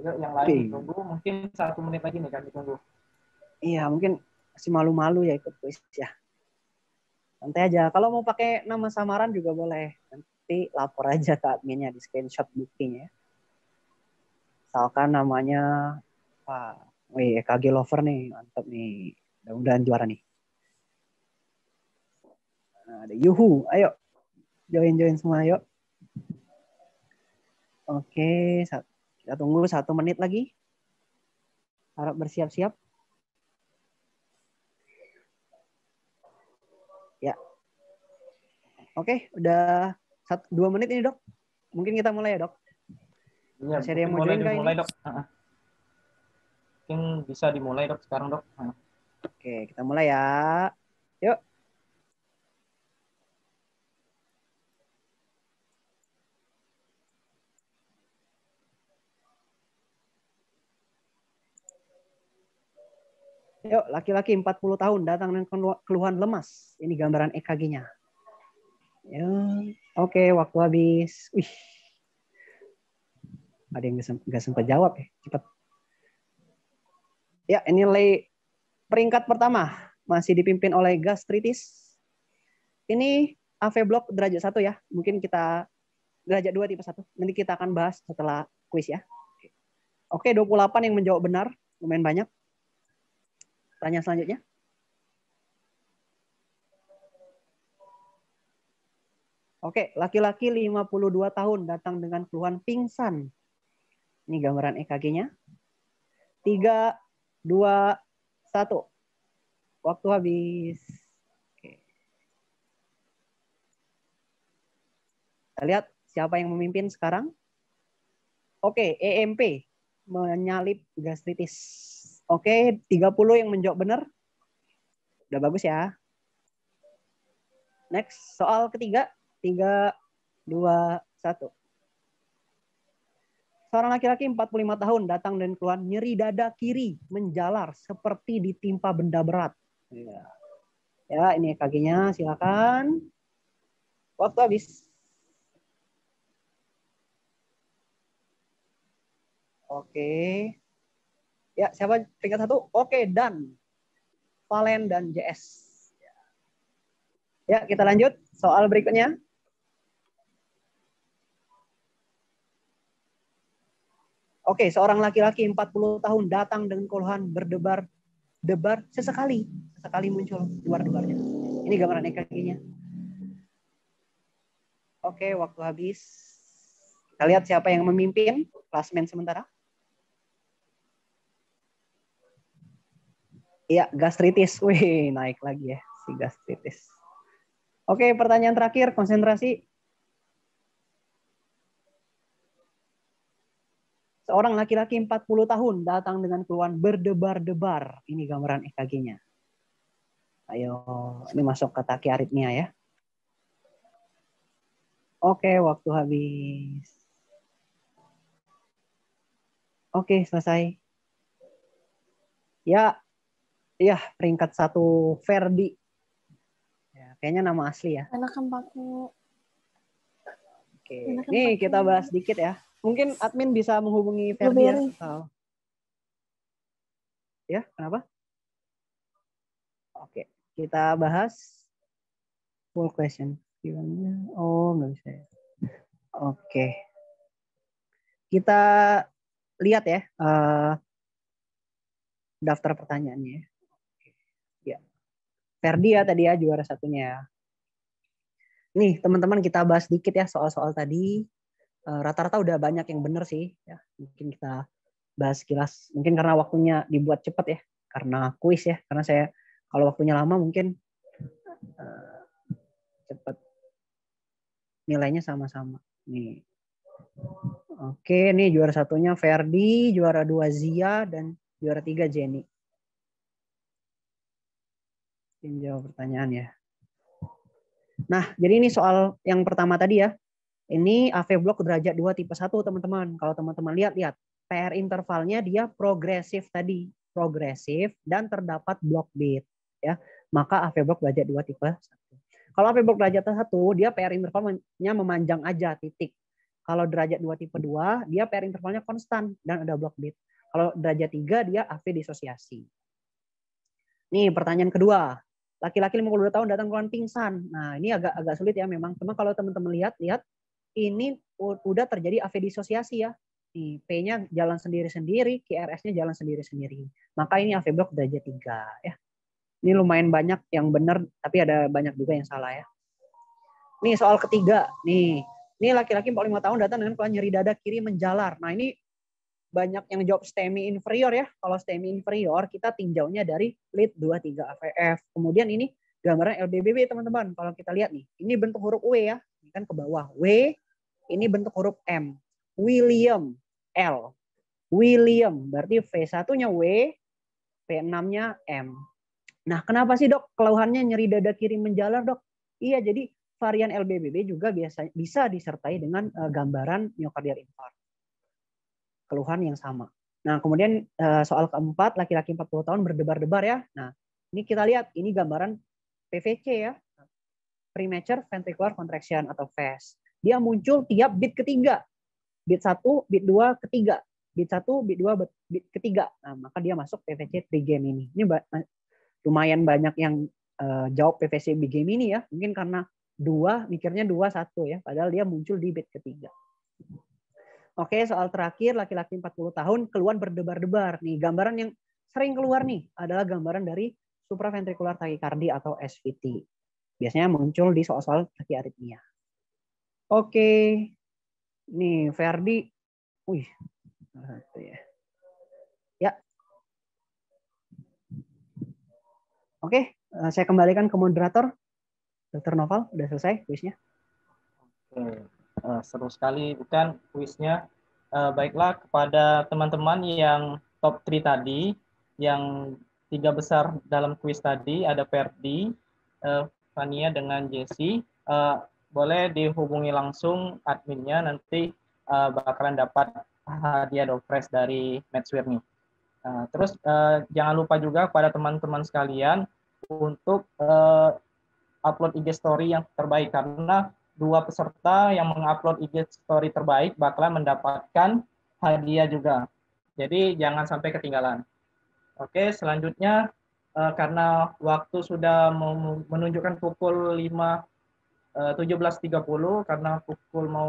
Yang lain okay. tunggu mungkin satu menit lagi nih kami tunggu. Iya, mungkin masih malu-malu ya ikut kuis ya. Nanti aja. Kalau mau pakai nama samaran juga boleh. Nanti lapor aja ke adminnya di screenshot booking ya. Misalkan namanya Pak, wih, KG Lover nih, mantep nih. Mudah-mudahan juara nih. Nah, ada Yuhu, ayo. Join-join semua, ayo. Oke, kita tunggu satu menit lagi. Harap bersiap-siap. Ya. Oke, udah satu, dua menit ini, Dok. Mungkin kita mulai ya, Dok. Ya, Masih mulai, dimulai, Dok. Mungkin bisa dimulai, Dok, sekarang, Dok. Oke, kita mulai ya. Yuk. Yuk, laki-laki 40 tahun datang dengan keluhan lemas. Ini gambaran EKG-nya. Ya, oke, waktu habis. Wih. Ada yang nggak sempat jawab ya, cepat. Ya, ini lay Peringkat pertama masih dipimpin oleh gastritis. Ini AV block derajat satu ya. Mungkin kita derajat dua tipe satu. Nanti kita akan bahas setelah kuis ya. Oke, 28 yang menjawab benar, lumayan banyak. Tanya selanjutnya. Oke, laki-laki 52 tahun datang dengan keluhan pingsan. Ini gambaran EKG-nya. 3, 2, satu. Waktu habis. Kita lihat siapa yang memimpin sekarang. Oke, EMP. Menyalip gastritis. Oke, 30 yang menjawab benar. Udah bagus ya. Next, soal ketiga. Tiga, dua, satu. Seorang laki-laki 45 tahun datang dan keluar nyeri dada kiri menjalar seperti ditimpa benda berat. Ya, ya ini kakinya silakan. Waktu habis. Oke. Ya, siapa peringkat satu? Oke, dan Valen dan JS. Ya, kita lanjut soal berikutnya. Oke, seorang laki-laki 40 tahun datang dengan keluhan berdebar debar sesekali, sesekali muncul debar-debarnya. Ini gambaran EKG-nya. Oke, waktu habis. Kita lihat siapa yang memimpin klasmen sementara. Iya, gastritis. Wih, naik lagi ya si gastritis. Oke, pertanyaan terakhir konsentrasi Seorang laki-laki 40 tahun datang dengan keluhan berdebar-debar. Ini gambaran EKG-nya. Ayo, ini masuk ke aritmia ya. Oke, waktu habis. Oke, selesai. Ya, ya peringkat satu Ferdi. Ya, kayaknya nama asli ya. Enakan pakai. Oke, ini kita bahas sedikit ya mungkin admin bisa menghubungi Ferdian ya, atau ya kenapa? Oke, kita bahas full question. Oh, nggak bisa ya. Oke. Kita lihat ya uh, daftar pertanyaannya. Ya. Ferdi ya tadi ya juara satunya Nih, teman-teman kita bahas sedikit ya soal-soal tadi. Eh, rata-rata udah banyak yang benar sih ya mungkin kita bahas kilas. mungkin karena waktunya dibuat cepat ya karena kuis ya karena saya kalau waktunya lama mungkin uh, eh, cepat nilainya sama-sama nih oke ini juara satunya Ferdi juara dua Zia dan juara tiga Jenny mungkin jawab pertanyaan ya nah jadi ini soal yang pertama tadi ya ini AV block derajat 2 tipe 1 teman-teman. Kalau teman-teman lihat lihat PR intervalnya dia progresif tadi, progresif dan terdapat block bit ya. Maka AV block derajat 2 tipe 1. Kalau AV block derajat 1 dia PR intervalnya memanjang aja titik. Kalau derajat 2 tipe 2 dia PR intervalnya konstan dan ada block bit. Kalau derajat 3 dia AV disosiasi. Nih pertanyaan kedua, laki-laki 52 tahun datang keluhan pingsan. Nah, ini agak agak sulit ya memang. Cuma kalau teman-teman lihat, lihat ini udah terjadi disosiasi ya. Di P-nya jalan sendiri-sendiri, QRS-nya jalan sendiri-sendiri. Maka ini block derajat 3 ya. Ini lumayan banyak yang benar, tapi ada banyak juga yang salah ya. Nih soal ketiga, nih. Ini laki-laki 45 tahun datang dengan keluhan nyeri dada kiri menjalar. Nah ini banyak yang jawab STEMI inferior ya. Kalau STEMI inferior kita tinjaunya dari lead 23 AVF. Kemudian ini gambaran LBBB teman-teman. Kalau kita lihat nih, ini bentuk huruf W ya. Ini kan ke bawah. W ini bentuk huruf M. William, L. William, berarti V1-nya W, V6-nya M. Nah, kenapa sih dok keluhannya nyeri dada kiri menjalar dok? Iya, jadi varian LBBB juga biasa bisa disertai dengan eh, gambaran myocardial infarct. Keluhan yang sama. Nah, kemudian eh, soal keempat, laki-laki 40 tahun berdebar-debar ya. Nah, ini kita lihat, ini gambaran PVC ya. Premature Ventricular Contraction atau VES. Dia muncul tiap bit ketiga. Bit 1, bit 2, ketiga. Bit 1, bit 2, bit ketiga. Nah, maka dia masuk PVC pregame ini. Ini lumayan banyak yang uh, jawab PVC Game ini ya. Mungkin karena dua mikirnya dua satu ya padahal dia muncul di bit ketiga oke soal terakhir laki-laki 40 tahun keluar berdebar-debar nih gambaran yang sering keluar nih adalah gambaran dari supraventricular tachycardia atau SVT biasanya muncul di soal-soal takiaritmia Oke. Nih, Verdi, Wih. Satu ya. Ya. Oke, eh, saya kembalikan ke moderator. Dokter Noval, udah selesai kuisnya? Oke. Eh, seru sekali, bukan kuisnya. Eh, baiklah, kepada teman-teman yang top 3 tadi, yang tiga besar dalam kuis tadi, ada Verdi, Fania dengan Jesse boleh dihubungi langsung adminnya nanti uh, bakalan dapat hadiah dopres dari Matchware nih. Eh, uh, terus uh, jangan lupa juga pada teman-teman sekalian untuk uh, upload IG story yang terbaik karena dua peserta yang mengupload IG story terbaik bakalan mendapatkan hadiah juga. Jadi jangan sampai ketinggalan. Oke, selanjutnya karena waktu sudah menunjukkan pukul 5 17.30 eh, karena pukul mau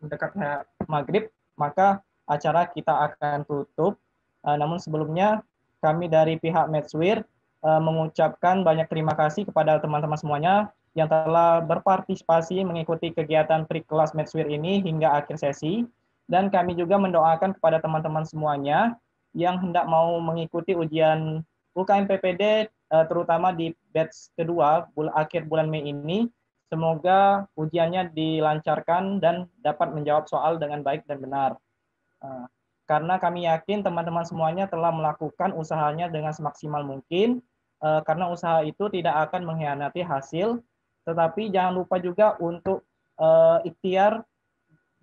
mendekatnya maghrib maka acara kita akan tutup. Uh, namun sebelumnya kami dari pihak Medswear uh, eh, mengucapkan banyak terima kasih kepada teman-teman semuanya yang telah berpartisipasi mengikuti kegiatan pre-kelas Medswear ini hingga akhir sesi. Dan kami juga mendoakan kepada teman-teman semuanya yang hendak mau mengikuti ujian UKM PPD terutama di batch kedua akhir bulan Mei ini Semoga ujiannya dilancarkan dan dapat menjawab soal dengan baik dan benar. Eh, karena kami yakin teman-teman semuanya telah melakukan usahanya dengan semaksimal mungkin, eh, karena usaha itu tidak akan mengkhianati hasil. Tetapi jangan lupa juga untuk eh, ikhtiar,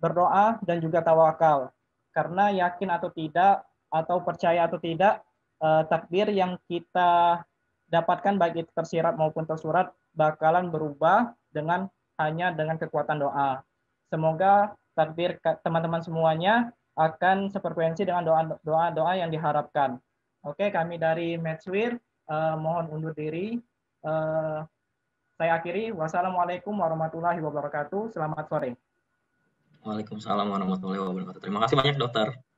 berdoa, dan juga tawakal. Karena yakin atau tidak, atau percaya atau tidak, takdir yang kita dapatkan baik itu tersirat maupun tersurat bakalan berubah dengan hanya dengan kekuatan doa. Semoga takbir teman-teman semuanya akan sefrekuensi dengan doa-doa yang diharapkan. Oke, kami dari Matchwir uh, eh, mohon undur diri. Eh, saya akhiri. Wassalamualaikum warahmatullahi wabarakatuh. Selamat sore. Waalaikumsalam warahmatullahi wabarakatuh. Terima kasih banyak, Dokter.